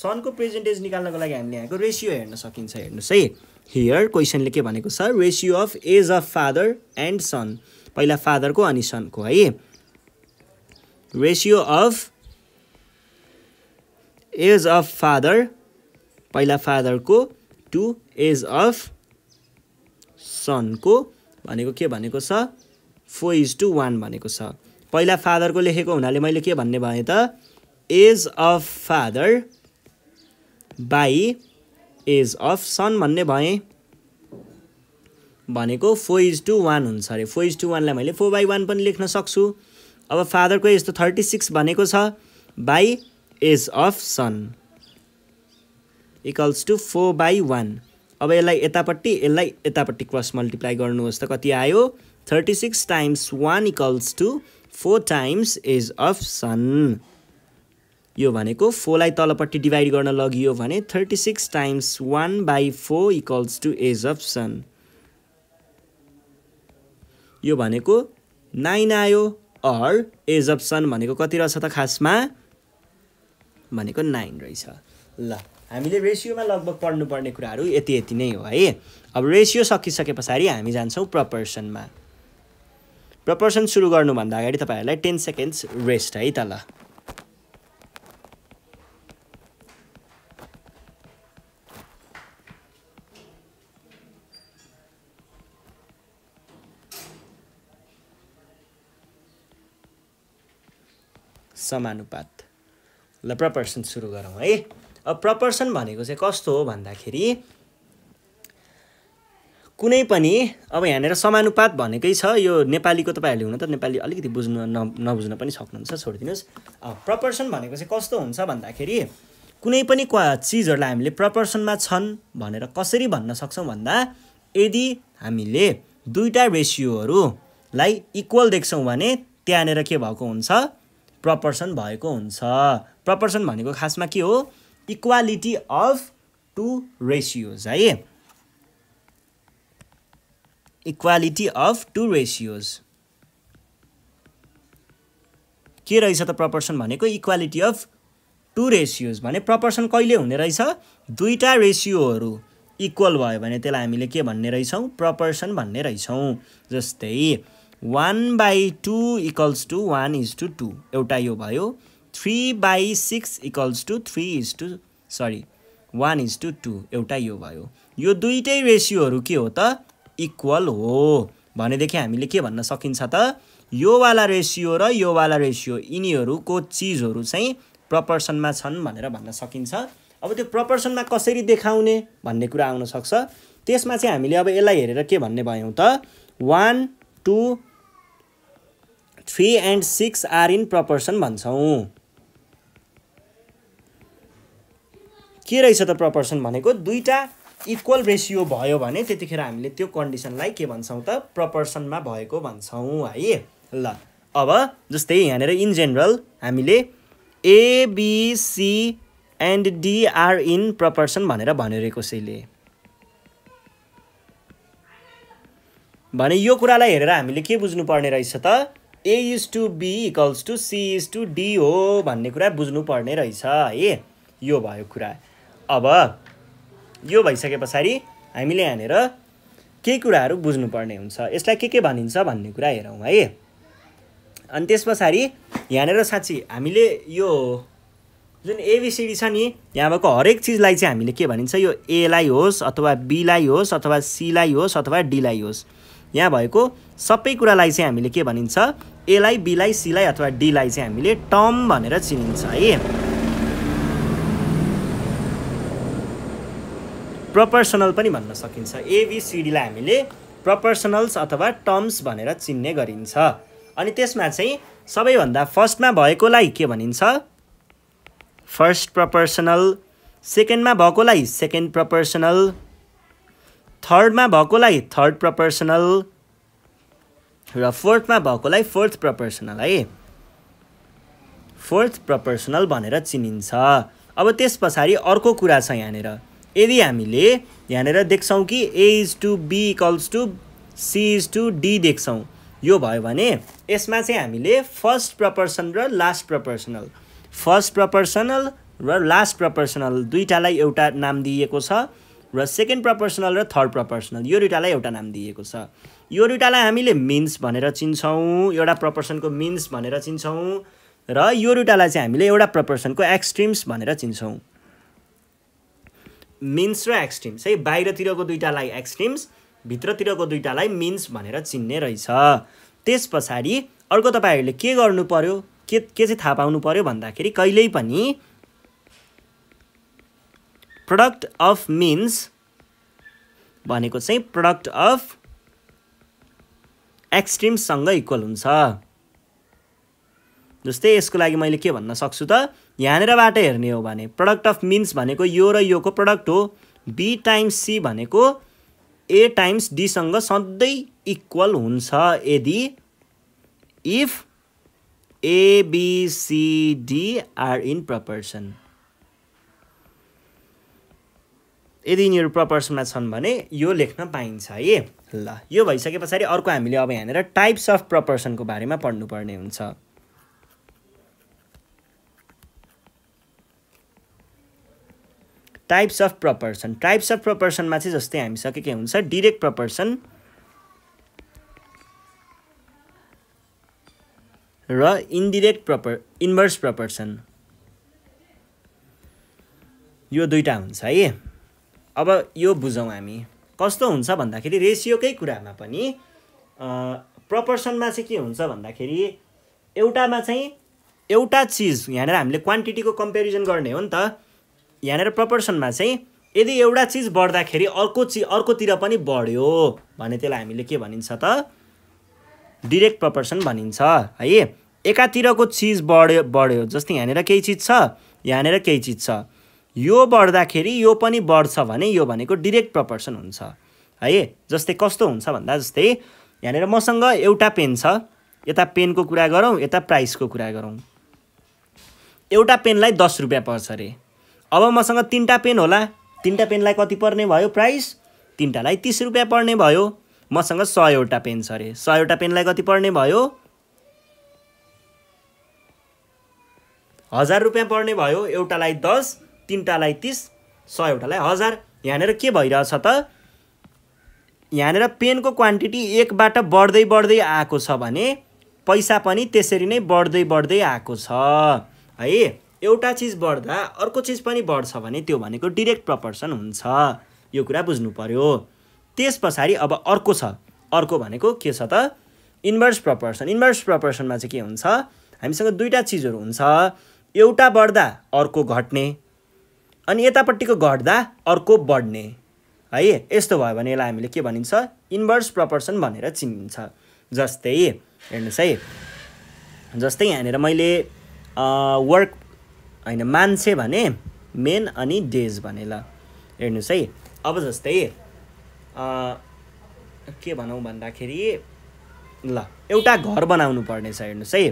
सनको प्रेजेन्ट एज निकाल्नको लागि हामीले यहाँको रेसियो हेर्न सकिन्छ हेर्नुहोस् है हियर क्वेसनले के भनेको छ ratio of age of father and son पहिला फादरको अनि सनको है ratio of age of father पहिला फादरको टु एज अफ सनको भनेको के भनेको छ फोर इज टु वान भनेको छ पहिला फादरको लेखेको हुनाले मैले के भन्ने भएँ त age of father by age of son भन्ने भएँ भनेको फोर इज टू वान हुन्छ अरे फोर इज टू वानलाई मैले फोर बाई वान पनि लेख्न सक्छु अब फादरको यस्तो थर्टी सिक्स भनेको छ by age of son equals to four by one अब यसलाई यतापट्टि यसलाई यतापट्टि क्रस मल्टिप्लाई गर्नुहोस् त कति आयो thirty six times one equals to four times age of son यो भनेको फोरलाई तलपट्टि डिभाइड गर्न लगियो भने thirty six times one by four equals to age of son यो भनेको नाइन आयो अर एज अफ सन भनेको कति रहेछ त खासमा भनेको नाइन रहेछ ल हामीले रेसियोमा लगभग पढ्नुपर्ने कुराहरू यति यति नै हो है अब रेसियो सकिसके पछाडि हामी जान्छौँ प्रपर्सनमा प्रपर्सन सुरु गर्नुभन्दा अगाडि तपाईँहरूलाई टेन सेकेन्ड्स रेस्ट है त ल समानुपात ल प्रपर्सन सुरु गरौँ है अब प्रपर्सन भनेको चाहिँ कस्तो हो भन्दाखेरि कुनै पनि अब यहाँनिर समानुपात भनेकै छ यो नेपालीको तपाईँहरूले हुन त नेपाली अलिकति बुझ्नु न नबुझ्न पनि सक्नुहुन्छ छोडिदिनुहोस् अब प्रपर्सन भनेको चाहिँ कस्तो हुन्छ भन्दाखेरि कुनै पनि चिजहरूलाई हामीले प्रपर्सनमा छन् भनेर कसरी भन्न सक्छौँ भन्दा यदि हामीले दुईवटा रेसियोहरूलाई इक्वल देख्छौँ भने त्यहाँनिर के भएको हुन्छ प्रपर्सन भएको हुन्छ प्रपर्सन भनेको खासमा के हो इक्वालिटी अफ टु रेसियोज है इक्वालिटी अफ टु रेसियोज के रहेछ त प्रपर्सन भनेको इक्वालिटी अफ टु रेसियोज भने प्रपर्सन कहिले हुने रहेछ दुईवटा रेसियोहरू इक्वल भयो भने त्यसलाई हामीले के भन्ने रहेछौँ प्रपर्सन भन्ने रहेछौँ जस्तै one by two equals to one is to two एउटा यो भयो three by six equals to three is to sorry one is to two एउटा यो भयो यो दुइटै रेसियोहरू के हो त इक्वल हो भनेदेखि हामीले के भन्न सकिन्छ त योवाला रेसियो र योवाला रेसियो यिनीहरूको चिजहरू चाहिँ प्रपर्सनमा छन् भनेर भन्न सकिन्छ अब त्यो प्रपर्सनमा कसरी देखाउने भन्ने कुरा आउनसक्छ त्यसमा चाहिँ हामीले अब यसलाई हेरेर के भन्ने भयौँ त one two three and six are in proportion भन्छौँ के रहेछ त प्रपर्सन भनेको दुईवटा इक्वल रेसियो भयो भने त्यतिखेर हामीले त्यो कन्डिसनलाई के भन्छौँ त प्रपर्सनमा भएको भन्छौँ है ल अब जस्तै यहाँनिर इन जेनरल हामीले ABC and D are in proportion भनेर भनेर कसैले भने यो कुरालाई हेरेर हामीले के बुझ्नुपर्ने रहेछ त A is to B equals to C is to D हो भन्ने कुरा बुझ्नुपर्ने रहेछ है यो भयो कुरा अब यो भइसके पछाडि हामीले यहाँनिर केही कुराहरू बुझ्नुपर्ने हुन्छ यसलाई के के भनिन्छ भन्ने कुरा हेरौँ है अनि त्यस पछाडि यहाँनिर साँच्ची हामीले यो जुन एबिसिडी छ नि यहाँ भएको हरेक चिजलाई चाहिँ हामीले के भनिन्छ यो एलाई होस् अथवा बीलाई होस् अथवा सीलाई होस् अथवा डीलाई होस् यहाँ भएको सबै कुरालाई चाहिँ हामीले के भनिन्छ एलाई बीलाई सीलाई अथवा डीलाई चाहिँ हामीले टर्म भनेर चिनिन्छ है प्रपर्सनल पनि भन्न सकिन्छ एबिसिडीलाई हामीले प्रपर्सनल्स अथवा टर्म्स भनेर चिन्ने गरिन्छ अनि त्यसमा चाहिँ सबैभन्दा फर्स्टमा भएकोलाई के भनिन्छ फर्स्ट प्रपर्सनल सेकेन्डमा भएकोलाई सेकेन्ड प्रपर्सनल थर्डमा भएकोलाई थर्ड प्रपर्सनल र फोर्थमा भएकोलाई फोर्थ प्रपर्सनल है फोर्थ प्रपर्सनल भनेर चिनिन्छ अब त्यस पछाडि अर्को कुरा छ यहाँनिर यदि हामीले यहाँनिर देख्छौँ कि A is to B equals to C is to D देख्छौँ यो भयो भने यसमा चाहिँ हामीले फर्स्ट प्रपर्सन र लास्ट प्रपर्सनल फर्स्ट प्रपर्सनल र लास्ट प्रपर्सनल दुईवटालाई एउटा नाम दिइएको छ र सेकेन्ड प्रपर्सनल र थर्ड प्रपर्सनल यो दुइटालाई एउटा नाम दिइएको छ यो दुइटालाई हामीले मिन्स भनेर चिन्छौँ एउटा प्रपर्सनको मिन्स भनेर चिन्छौँ र यो दुइटालाई चाहिँ हामीले एउटा प्रपर्सनको एक्सट्रिम्स भनेर चिन्छौँ मिन्स र एक्सट्रिम्स है बाहिरतिरको दुइटालाई एक्सट्रिम्स भित्रतिरको दुइटालाई मिन्स भनेर चिन्ने रहेछ त्यस पछाडि अर्को तपाईँहरूले के गर्नु पर्यो के के चाहिँ थाहा पाउनु पर्यो भन्दाखेरि कहिल्यै पनि प्रडक्ट अफ मिन्स भनेको चाहिँ प्रडक्ट अफ एक्सट्रिम्ससँग इक्वल हुन्छ जस्तै यसको लागि मैले के भन्न सक्छु त यहाँनिरबाट हेर्ने हो भने प्रडक्ट अफ मिन्स भनेको यो र योको प्रडक्ट हो बी टाइम्स सी भनेको ए टाइम्स डीसँग सधैँ इक्वल हुन्छ यदि if ABCD are in proportion यदि यिनीहरू प्रपर्सनमा छन् भने यो लेख्न पाइन्छ है ल यो भइसके पछाडि अर्को हामीले अब यहाँनिर टाइप्स अफ प्रपर्सनको बारेमा पढ्नुपर्ने हुन्छ types of proportion types of प्रपर्सनमा चाहिँ जस्तै हामीसँग के हुन्छ डिरेक्ट प्रपर्सन र इन्डिरेक्ट प्रपर इन्भर्स प्रपर्सन यो दुईवटा हुन्छ है अब यो बुझौँ हामी कस्तो हुन्छ भन्दाखेरि रेसियोकै कुरामा पनि प्रपर्सनमा चाहिँ के हुन्छ भन्दाखेरि एउटामा चाहिँ एउटा चिज यहाँनिर हामीले क्वान्टिटीको कम्पेरिजन गर्ने हो नि त यहाँनिर प्रपर्सनमा चाहिँ यदि एउटा चिज बढ्दाखेरि अर्को चिज अर्कोतिर पनि बढ्यो भने त्यसलाई हामीले के भनिन्छ त डिरेक्ट प्रपर्सन भनिन्छ है एकातिरको चिज बढ्यो बढ्यो जस्तै यहाँनिर केही चिज छ यहाँनिर केही चिज छ यो बढ्दाखेरि यो पनि बढ्छ भने यो भनेको डिरेक्ट प्रपोर्सन हुन्छ है जस्तै कस्तो हुन्छ भन्दा जस्तै यहाँनिर मसँग एउटा पेन छ यता पेनको कुरा गरौँ यता प्राइसको कुरा गरौँ एउटा पेनलाई दस रुपियाँ पर्छ अरे अब मसँग तिनवटा पेन होला तिनवटा पेनलाई कति पर्ने भयो प्राइस तिनवटालाई तिस रुपियाँ पर्ने भयो मसँग सयवटा पेन छ अरे सयवटा पेनलाई कति पर्ने भयो हजार रुपियाँ पर्ने भयो एउटालाई दस तिनवटालाई तिस सयवटालाई हजार यहाँनिर के भइरहेछ त यहाँनिर पेनको क्वान्टिटी एकबाट बढ्दै बढ्दै आएको छ भने पैसा पनि त्यसरी नै बढ्दै बढ्दै आएको छ है एउटा चिज बढ्दा अर्को चिज पनि बढ्छ भने त्यो भनेको डिरेक्ट प्रपर्सन हुन्छ यो कुरा बुझ्नु पर्यो त्यस पछाडि अब अर्को छ अर्को भनेको के छ त इन्भर्स प्रपर्सन इन्भर्स प्रपर्सनमा चाहिँ के हुन्छ हामीसँग दुईवटा चिजहरू हुन्छ एउटा बढ्दा अर्को घट्ने अनि यतापट्टिको घट्दा अर्को बढ्ने है यस्तो भयो भने यसलाई हामीले के भनिन्छ इन्भर्स प्रपर्सन भनेर चिनिन्छ जस्तै हेर्नुहोस् है जस्तै यहाँनिर मैले वर्क होइन मान्छे भने मेन अनि डेज भने ल हेर्नुहोस् है अब जस्तै के भनौँ भन्दाखेरि ल एउटा घर बनाउनु पर्नेछ हेर्नुहोस् है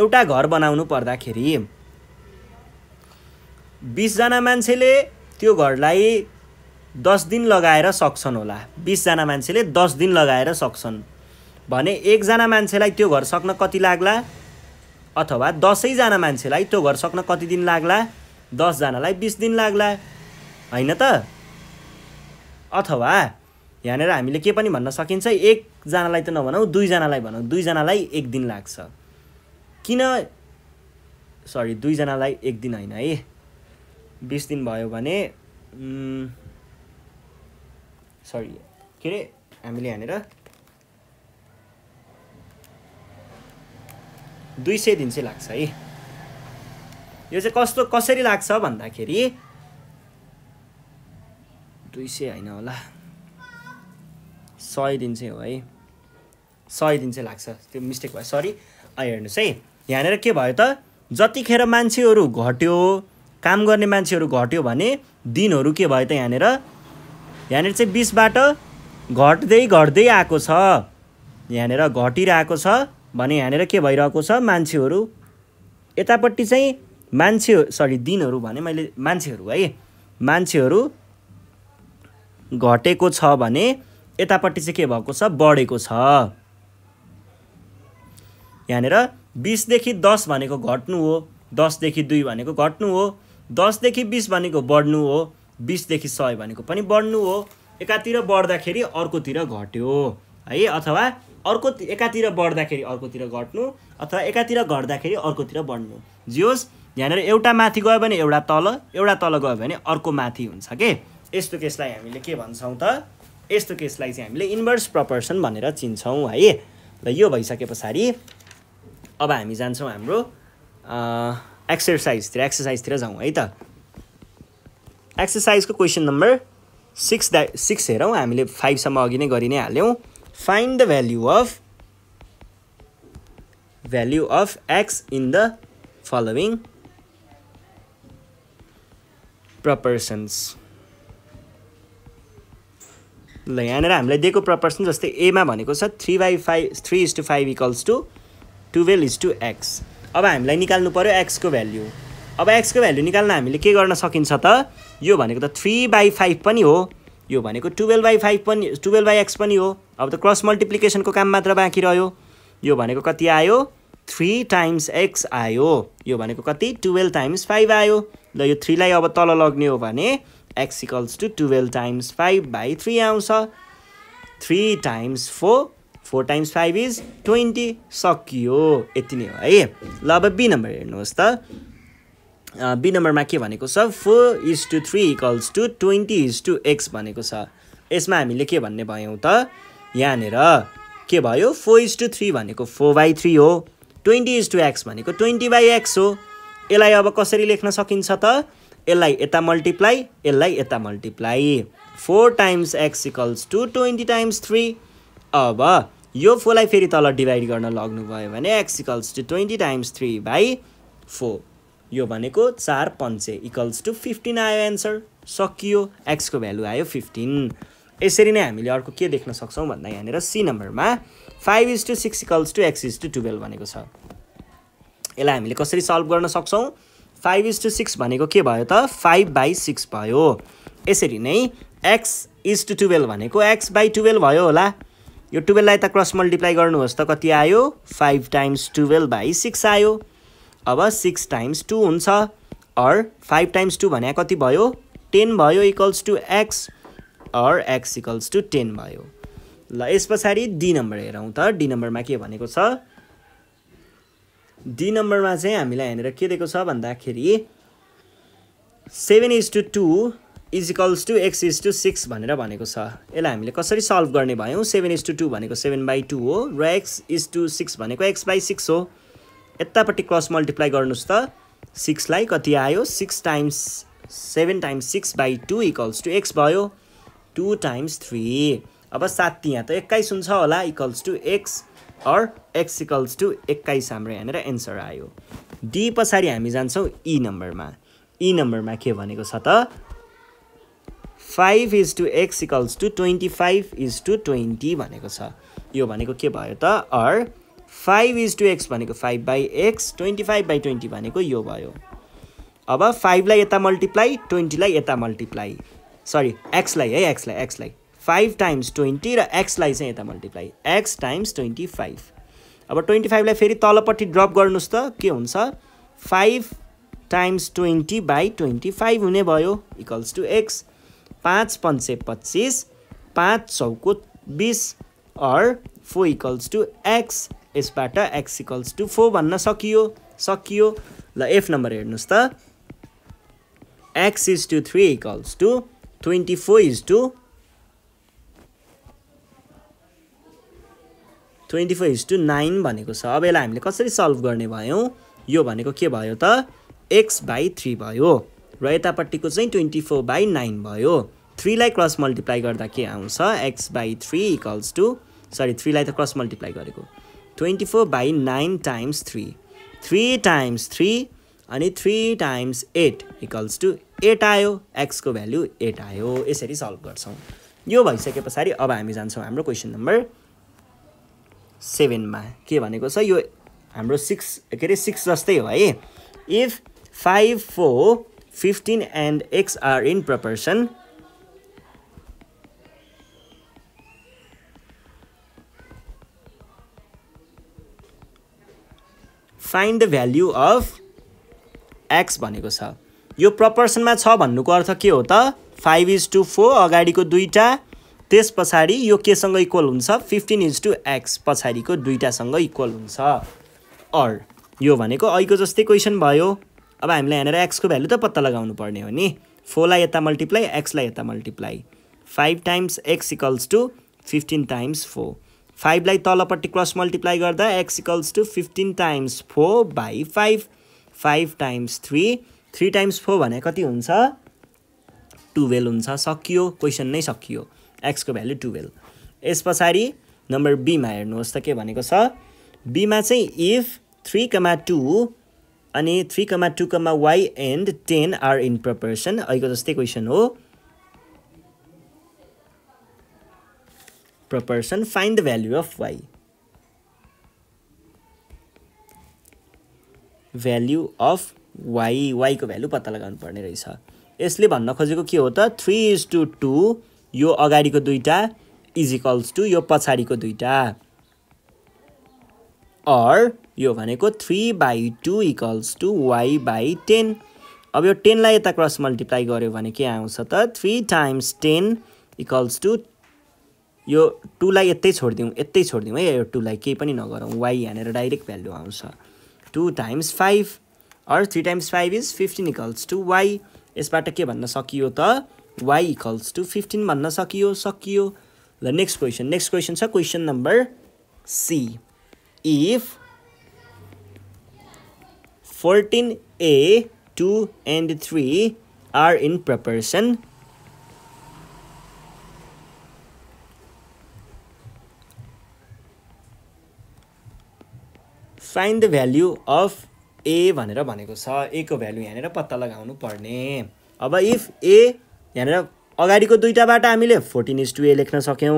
एउटा घर बनाउनु पर्दाखेरि बिसजना मान्छेले त्यो घरलाई दस दिन लगाएर सक्छन् होला बिसजना मान्छेले दस दिन लगाएर सक्छन् भने एकजना मान्छेलाई त्यो घर सक्न कति लाग्ला अथवा दसैँजना मान्छेलाई त्यो घर सक्न कति दिन लाग्ला दसजनालाई बिस दिन लाग्ला होइन त अथवा यहाँनिर हामीले के पनि भन्न सकिन्छ एकजनालाई त नभनौँ दुईजनालाई भनौँ दुईजनालाई एक दिन लाग्छ किन सरी दुईजनालाई एक दिन होइन है बिस दिन भयो भने सरी के अरे हामीले यहाँनिर दुई सय दिन चाहिँ लाग्छ है यो चाहिँ कस्तो कसरी लाग्छ भन्दाखेरि दुई सय होइन होला सय दिन चाहिँ हो है सय दिन चाहिँ लाग्छ त्यो मिस्टेक भयो सरी हेर्नुहोस् है यहाँनिर के भयो त जतिखेर मान्छेहरू घट्यो काम गर्ने मान्छेहरू घट्यो भने दिनहरू के भयो त यहाँनिर यहाँनिर चाहिँ बिसबाट घट्दै घट्दै आएको छ यहाँनिर घटिरहेको छ भने यहाँनिर के भइरहेको छ मान्छेहरू यतापट्टि चाहिँ मान्छे सरी दिनहरू भने मैले मान्छेहरू है मान्छेहरू घटेको छ भने यतापट्टि चाहिँ के भएको छ बढेको छ यहाँनिर बिसदेखि दस भनेको घट्नु हो दसदेखि दुई भनेको घट्नु हो दसदेखि बिस भनेको बढ्नु हो बिसदेखि सय भनेको पनि बढ्नु हो एकातिर बढ्दाखेरि अर्कोतिर घट्यो है अथवा अर्को एकातिर बढ्दाखेरि अर्कोतिर घट्नु अथवा एकातिर घट्दाखेरि अर्कोतिर बढ्नु जे होस् यहाँनिर एउटा माथि गयो भने एउटा तल एउटा तल गयो भने अर्को माथि हुन्छ के यस्तो केसलाई हामीले के भन्छौँ त यस्तो केसलाई चाहिँ हामीले इन्भर्स प्रपर्सन भनेर चिन्छौँ है र यो भइसके पछाडि अब हामी जान्छौँ हाम्रो एक्सर्साइजतिर एक्सर्साइजतिर जाउँ है त एक्सर्साइजको क्वेसन नम्बर सिक्स द्या सिक्स हेरौँ हामीले फाइभसम्म अघि नै गरि नै हाल्यौँ find the value of value of x in the following proportions ल यहाँनिर हामीलाई दिएको प्रपर्सन जस्तै एमा भनेको छ three by five three is to five equals to twelve is to x अब हामीलाई निकाल्नु पऱ्यो एक्सको भ्याल्यु अब एक्सको भ्याल्यु निकाल्न हामीले के गर्न सकिन्छ त यो भनेको त थ्री बाई फाइभ पनि हो यो भनेको टुवेल्भ बाई फाइभ पनि टुवेल्भ बाई एक्स पनि हो अब त क्रस मल्टिप्लिकेसनको काम मात्र बाँकी रह्यो यो भनेको कति आयो थ्री टाइम्स एक्स आयो यो भनेको कति टुवेल्भ टाइम्स फाइभ आयो ल यो थ्रीलाई अब तल लग्ने हो भने x equals to twelve times five by three आउँछ three times four four times five is twenty सकियो यति नै हो है ल अब बी नम्बर हेर्नुहोस् त बी नम्बरमा के भनेको छ four is to three equals to twenty is to x भनेको छ यसमा हामीले के भन्ने भयौँ त यहाँनिर के भयो फोर इज टू थ्री भनेको फोर बाई थ्री हो ट्वेन्टी इज टू एक्स भनेको ट्वेन्टी बाई एक्स हो यसलाई अब कसरी लेख्न सकिन्छ त यसलाई यता मल्टिप्लाई यसलाई यता multiply four times x equals to twenty times three अब यो फोरलाई फेरि तल डिभाइड गर्न लग्नुभयो भने x to twenty times three by four यो भनेको चार पन्चे इक्वल्स टु फिफ्टिन आयो एन्सर सकियो एक्सको भ्यालु आयो फिफ्टिन यसरी नै हामीले अर्को के देख्न सक्छौँ भन्दा यहाँनिर सी नम्बरमा five is to six equals to x is to twelve भनेको छ यसलाई हामीले कसरी सल्भ गर्न सक्छौँ फाइभ इज टु सिक्स भनेको के भयो त फाइभ बाई सिक्स भयो यसरी नै एक्स इज टु टुवेल्भ भनेको एक्स बाई टुवेल्भ भयो होला यो टुवेल्भलाई त क्रस मल्टिप्लाई गर्नुहोस् त कति आयो five times twelve by six आयो अब सिक्स टाइम्स टू हुन्छ अर फाइभ टाइम्स टू भने कति भयो टेन भयो equals to x or x equals to ten भयो ल यस पछाडि डी नम्बर हेरौँ त डी नम्बरमा के भनेको छ डी नम्बरमा चाहिँ हामीलाई यहाँनिर के दिएको छ भन्दाखेरि seven is to two equals to x is to six भनेर भनेको छ यसलाई हामीले कसरी सल्भ गर्ने भयौँ सेभेन इज टु टू भनेको सेभेन बाई टू हो र एक्स इज टु सिक्स भनेको एक्स बाई सिक्स हो यतापट्टि क्रस मल्टिप्लाई गर्नुहोस् त सिक्सलाई कति आयो six times seven times six by two equals to x भयो टू टाइम्स थ्री अब सात यहाँ त एक्काइस हुन्छ होला equals to x or x equals to एक्काइस हाम्रो यहाँनिर एन्सर आयो डी पछाडि हामी जान्छौँ ई e नम्बरमा ई e नम्बरमा के भनेको छ त five is to x equals to twenty five is to twenty भनेको छ यो भनेको के भयो त or five is to x भनेको five by x twenty five by twenty भनेको यो भयो अब फाइभलाई यता मल्टिप्लाई ट्वेन्टीलाई यता मल्टिप्लाई सरी एक्सलाई है एक्सलाई एक्सलाई फाइभ टाइम्स ट्वेन्टी र एक्सलाई चाहिँ यता multiply x times twenty five अब ट्वेन्टी फाइभलाई फेरि तलपट्टि ड्रप गर्नुहोस् त के हुन्छ five times twenty by twenty five हुने भयो इक्वल्स टु एक्स पाँच पन्चे पच्चिस पाँच चौको बिस or four equals to x यसबाट एक्स इक्वल्स टु फोर भन्न सकियो सकियो ल एफ नम्बर हेर्नुहोस् त x is to three equals to twenty four is to twenty four is to nine भनेको छ अब यसलाई हामीले कसरी सल्भ गर्ने भयौँ यो भनेको के भयो त एक्स बाई थ्री भयो र यतापट्टिको चाहिँ ट्वेन्टी फोर बाई नाइन भयो थ्रीलाई क्रस मल्टिप्लाई गर्दा के आउँछ x by three equals to sorry थ्रीलाई त क्रस मल्टिप्लाई गरेको twenty four by nine times three three times three अनि three times eight equals to eight आयो एक्सको भेल्यु एट आयो यसरी सल्भ गर्छौँ यो भइसके पछाडि अब हामी जान्छौँ हाम्रो क्वेसन नम्बर सेभेनमा के भनेको छ यो हाम्रो सिक्स के अरे सिक्स जस्तै हो है if five four fifteen and x are in proportion find the value of x भनेको छ यो प्रपर्सनमा छ भन्नुको अर्थ के हो त फाइभ इज टू फोर अगाडिको दुईवटा त्यस पछाडि यो केसँग इक्वल हुन्छ फिफ्टिन इज टू एक्स पछाडिको दुईवटासँग इक्वल हुन्छ अर यो भनेको अहिलेको जस्तै क्वेसन भयो अब हामीलाई यहाँनिर एक्सको भ्यालु त पत्ता लगाउनु पर्ने हो नि फोरलाई यता मल्टिप्लाई एक्सलाई यता multiply five times x equals to fifteen times four फाइभलाई तलपट्टि क्रस मल्टिप्लाई गर्दा x equals to fifteen times four by five five times three three times four भने कति हुन्छ टुवेल्भ हुन्छ सकियो क्वेसन नै सकियो एक्सको भ्यालु टुवेल्भ यस पछाडि नम्बर बीमा हेर्नुहोस् त के भनेको छ बीमा चाहिँ इफ थ्री कमा टू अनि three comma two comma y and ten are in proportion अहिलेको जस्तै क्वेसन हो proportion find find the value of y. Value of y वाइको भ्यालु पत्ता लगाउनु पर्ने रहेछ यसले भन्न खोजेको के हो त थ्री इज टु टू यो अगाडिको दुईवटा इज इक्वल्स टु यो पछाडिको दुईवटा अर यो भनेको three by two equals to y by ten अब यो टेनलाई यता क्रस मल्टिप्लाई गऱ्यो भने के आउँछ त three times ten equals to यो टुलाई यतै छोडिदिउँ यतै छोडिदिउँ है यो टुलाई केही पनि नगरौँ वाइ हानेर डाइरेक्ट भ्याल्यु आउँछ two times five or three times five is fifteen equals to y यसबाट के भन्न सकियो त वाइ इक्वल्स टु फिफ्टिन भन्न सकियो सकियो ल नेक्स्ट क्वेसन नेक्स्ट क्वेसन छ question number C if fourteen A two and three are in proportion find the value of A भनेर भनेको छ ए को भ्याल्यु यहाँनिर पत्ता लगाउनु पर्ने अब इफ ए यहाँनिर अगाडिको दुइटाबाट हामीले फोर्टिन इज टू ए लेख्न सक्यौँ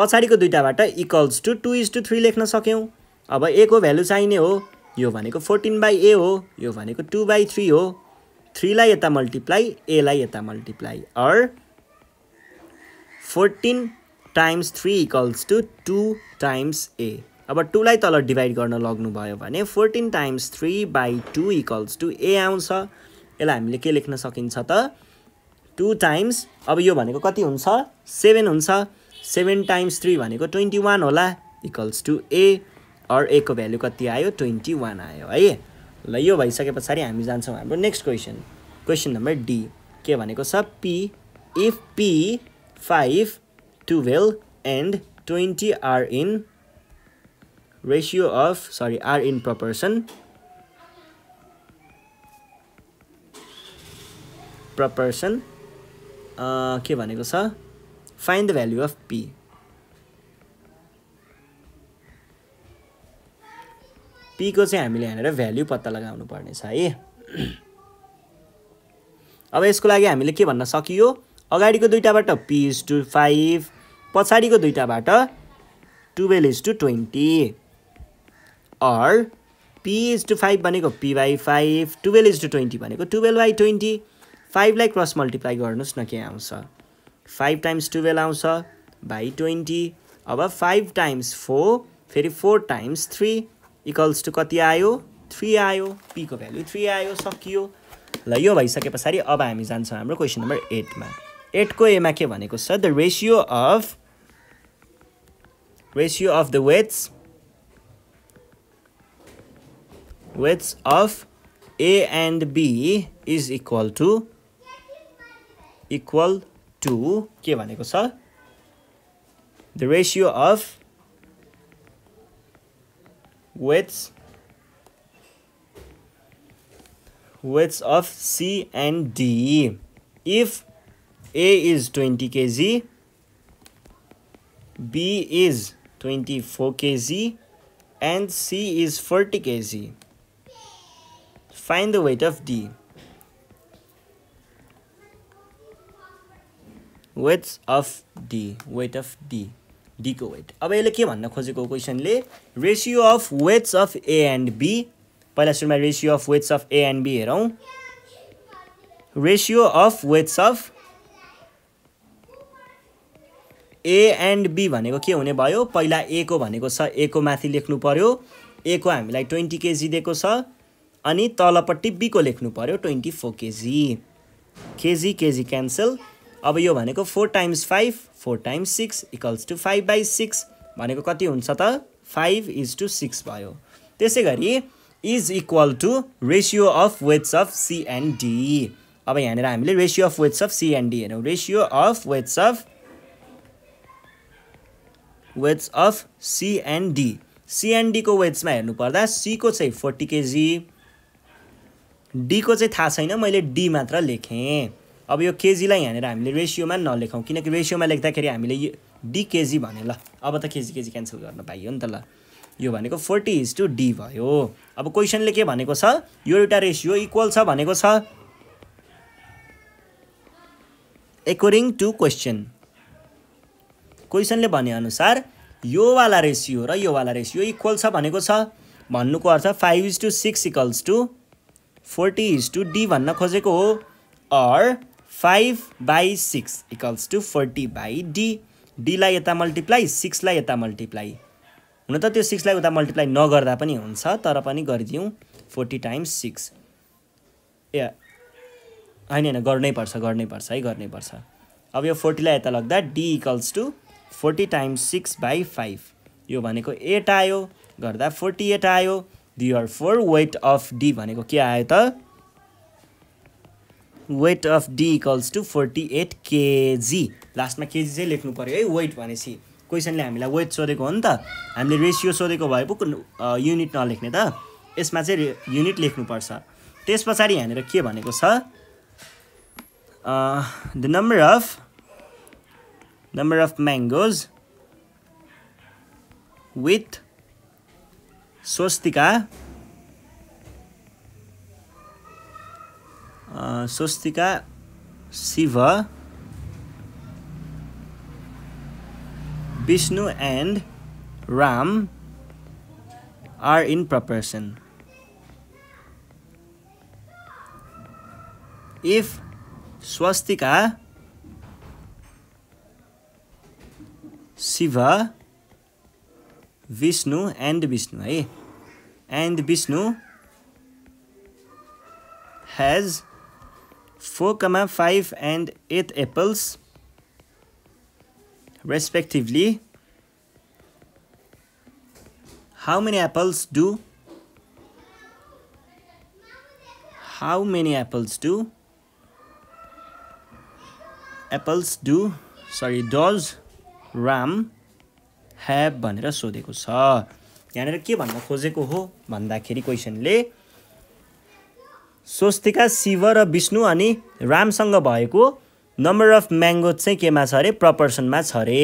पछाडिको दुइटाबाट equals to two is to three लेख्न सक्यौँ अब ए को भ्यालु चाहिने हो यो भनेको फोर्टिन बाई ए हो यो भनेको टू बाई थ्री हो थ्रीलाई यता मल्टिप्लाई एलाई यता multiply or fourteen times three equals to two times A अब टूलाई तल डिभाइड गर्न लग्नुभयो भने fourteen times three by two equals to A आउँछ यसलाई हामीले के लेख्न सकिन्छ त टू टाइम्स अब यो भनेको कति हुन्छ सेभेन हुन्छ सेभेन टाइम्स थ्री भनेको ट्वेन्टी वान होला equals to A or A को भ्यालु कति आयो ट्वेन्टी वान आयो है ल यो भइसके पछाडि हामी जान्छौँ हाम्रो next question question number D के भनेको छ P if P five twelve and twenty are in ratio of sorry r in proportion proportion के भनेको छ find the value of P पीको चाहिँ हामीले यहाँनिर भ्याल्यु पत्ता लगाउनु पर्नेछ है अब यसको लागि हामीले के भन्न सकियो अगाडिको दुइटाबाट पी इज टु फाइभ पछाडिको दुइटाबाट twelve is to twenty or P is to five भनेको P by five twelve is to twenty भनेको टुवेल्भ बाई ट्वेन्टी फाइभलाई क्रस मल्टिप्लाई गर्नुहोस् न के आउँछ फाइभ टाइम्स टुवेल्भ आउँछ बाई ट्वेन्टी अब फाइभ टाइम्स फोर फेरि four times three equals to कति आयो थ्री आयो पीको भ्यालु थ्री आयो सकियो ल यो भइसके पछाडि अब हामी जान्छौँ हाम्रो क्वेसन नम्बर एटमा एटको एमा के भनेको छ the ratio of ratio of the weights width of A and B is equal to equal to के भनेको छ the ratio of widths widths of C and D. If A is 20 kg, B is 24 kg and C is 40 kg. Find the weight of D weights of D weight of D डीको weight अब यसले के भन्न खोजेको क्वेसनले ratio of weights of A and B पहिला सुरुमा ratio of weights of A and B हेरौँ ratio of weights of A and B भनेको के हुने भयो पहिला ए को भनेको छ ए को माथि लेख्नु पऱ्यो ए को हामीलाई ट्वेन्टी केजी दिएको छ अनि तलपट्टि बीको लेख्नु पऱ्यो twenty four kg kg kg cancel अब यो भनेको four times five four times six equals to five by six भनेको कति हुन्छ त फाइभ इज टु सिक्स भयो त्यसै गरी is equal to ratio of weights of and D अब यहाँनिर हामीले ratio of weights of and D हेरौँ ratio of weights of weights of and D सिएनडीको वेट्समा हेर्नुपर्दा सीको चाहिँ फोर्टी केजी डीको चाहिँ थाहा छैन मैले डी मात्र लेखेँ अब यो केजीलाई यहाँनिर हामीले रेसियोमा नलेखौँ किनकि रेसियोमा लेख्दाखेरि हामीले यो डी केजी भने ल अब त केजी केजी क्यान्सल गर्न पाइयो नि त ल यो भनेको फोर्टी इज टु डी भयो अब क्वेसनले के भनेको छ यो एउटा रेसियो इक्वल छ भनेको छ एकोर्डिङ टु क्वेसन क्वेसनले भनेअनुसार योवाला रेसियो र योवाला रेसियो इक्वल छ भनेको छ भन्नुको अर्थ five is to six equals to forty is to D भन्न खोजेको हो or five by six equals to forty by D डीलाई यता मल्टिप्लाई सिक्सलाई यता मल्टिप्लाई हुन त त्यो सिक्सलाई उता मल्टिप्लाई नगर्दा पनि हुन्छ तर पनि गरिदिउँ फोर्टी टाइम्स सिक्स ए होइन होइन गर्नैपर्छ गर्नैपर्छ है गर्नैपर्छ अब यो फोर्टीलाई यता लग्दा D equals to forty times six by five यो भनेको एट आयो गर्दा फोर्टी एट आयो therefore weight of D भनेको के आयो त weight of D equals to forty eight KG लास्टमा केजी चाहिँ लेख्नु पऱ्यो है वेट भनेपछि क्वेसनले हामीलाई वेट सोधेको हो नि त हामीले रेसियो सोधेको भए पो युनिट नलेख्ने त यसमा चाहिँ युनिट लेख्नुपर्छ त्यस पछाडि यहाँनिर के भनेको छ the number of number of mangoes with Swastika. Uh, ah, swastika. Shiva. Vishnu and Ram are in proportion. If swastika, Shiva, Vishnu and Vishnu hai eh? and Vishnu has four, five, and 8 apples respectively how many apples do how many apples do apples do sorry does ram have भनेर सोधेको छ यहाँनिर के भन्न खोजेको हो भन्दाखेरि क्वेसनले स्वस्तिका शिव र विष्णु अनि रामसँग भएको नम्बर अफ म्याङ्गो चाहिँ केमा छ अरे प्रपर्सनमा छ अरे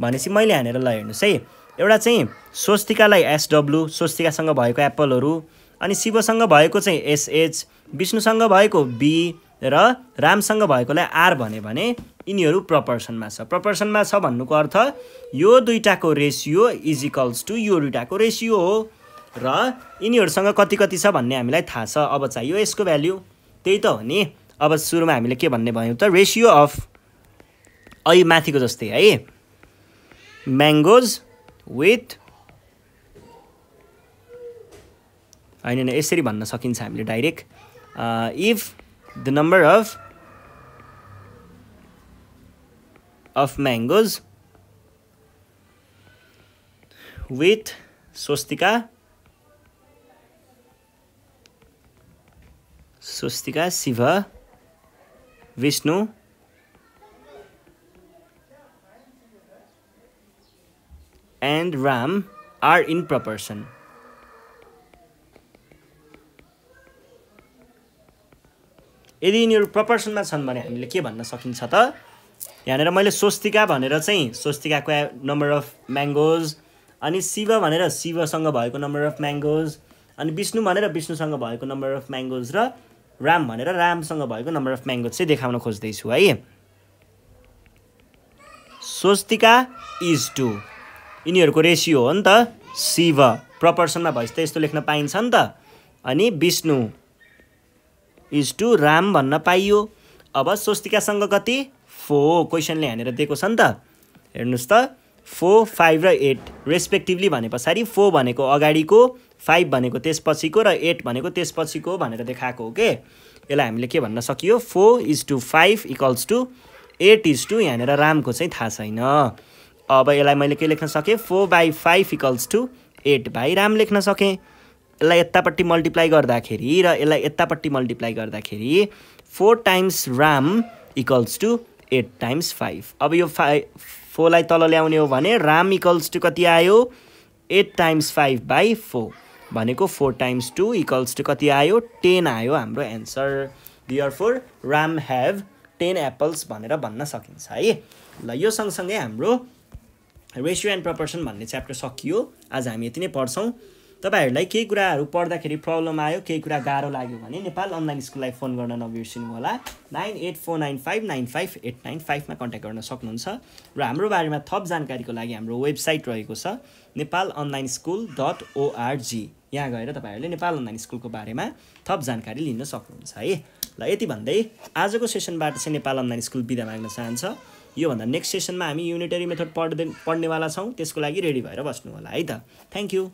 भनेपछि मैले हानेर ल हेर्नुहोस् है एउटा चाहिँ स्वस्तिकालाई एसडब्लु स्वस्तिकासँग भएको एप्पलहरू अनि शिवसँग भएको चाहिँ एसएच विष्णुसँग भएको बी र रामसँग भएकोलाई आर भन्यो भने यिनीहरू प्रपर्सनमा छ प्रपर्सनमा छ भन्नुको अर्थ यो दुईवटाको रेसियो इजिकल्स टु यो दुइटाको रेसियो हो र यिनीहरूसँग कति कति छ भन्ने हामीलाई थाहा छ अब चाहियो यसको भ्याल्यु त्यही त हो नि अब सुरुमा हामीले के भन्ने भयौँ त रेसियो अफ अहिले माथिको जस्तै है म्याङ्गोज विथ होइन यसरी भन्न सकिन्छ हामीले direct if the number of of mangoes with swastika swastika Shiva vishnu and ram are in proportion यदि यिनीहरू प्रपर्सनमा छन् भने हामीले के भन्न सकिन्छ त यहाँनिर मैले स्वस्तिका भनेर चाहिँ स्वस्तिकाको नम्बर अफ म्याङ्गोज अनि शिव भनेर शिवसँग भएको नम्बर अफ म्याङ्गोज अनि विष्णु भनेर विष्णुसँग भएको नम्बर अफ म्याङ्गोज र राम भनेर रामसँग भएको नम्बर अफ म्याङ्गोज चाहिँ देखाउन खोज्दैछु है स्वस्तिका इज टु यिनीहरूको रेसियो हो नि त शिव प्रपर्सनमा भएपछि त यस्तो लेख्न पाइन्छ नि त अनि विष्णु इज टु राम भन्न पाइयो अब स्वस्तिकासँग कति फोर हो क्वेसनले हानेर दिएको छ नि त हेर्नुहोस् त फोर फाइभ र एट रेस्पेक्टिभली भने पछाडि फोर भनेको अगाडिको फाइभ भनेको त्यसपछिको र एट भनेको त्यसपछिको भनेर देखाएको हो कि यसलाई हामीले के भन्न सकियो four is to five equals to eight is to यहाँनिर रामको चाहिँ थाहा छैन अब यसलाई मैले के लेख्न सकेँ four by five equals to eight by Ram लेख्न सकेँ यसलाई यतापट्टि मल्टिप्लाई गर्दाखेरि र यसलाई यतापट्टि मल्टिप्लाई गर्दाखेरि four times Ram equals to eight times five अब यो फाइ फोरलाई तल ल्याउने हो भने राम इक्वल्स टु कति आयो eight times five by four भनेको four times two equals to कति आयो टेन आयो हाम्रो answer therefore Ram have ten apples भनेर भन्न सकिन्छ है ल यो सँगसँगै हाम्रो रेसियो एन्ड प्रपर्सन भन्ने च्याप्टर सकियो आज हामी यति नै पढ्छौँ तपाईँहरूलाई केही कुराहरू पढ्दाखेरि प्रब्लम आयो केही कुरा गाह्रो लाग्यो भने नेपाल अनलाइन स्कुललाई फोन गर्न नबिर्सिनु होला nine eight four nine five nine five eight nine फाइभमा कन्ट्याक्ट गर्न सक्नुहुन्छ र हाम्रो बारेमा थप जानकारीको लागि हाम्रो वेबसाइट रहेको छ Nepal online school dot ORG यहाँ गएर तपाईँहरूले नेपाल अनलाइन स्कुलको बारेमा थप जानकारी लिन सक्नुहुन्छ है ल यति भन्दै आजको सेसनबाट चाहिँ नेपाल अनलाइन स्कुल बिदा माग्न चाहन्छ योभन्दा नेक्स्ट सेसनमा हामी युनिटरी मेथड पढ्दै पढ्नेवाला छौँ त्यसको लागि रेडी भएर बस्नु होला है त थ्याङ्क यू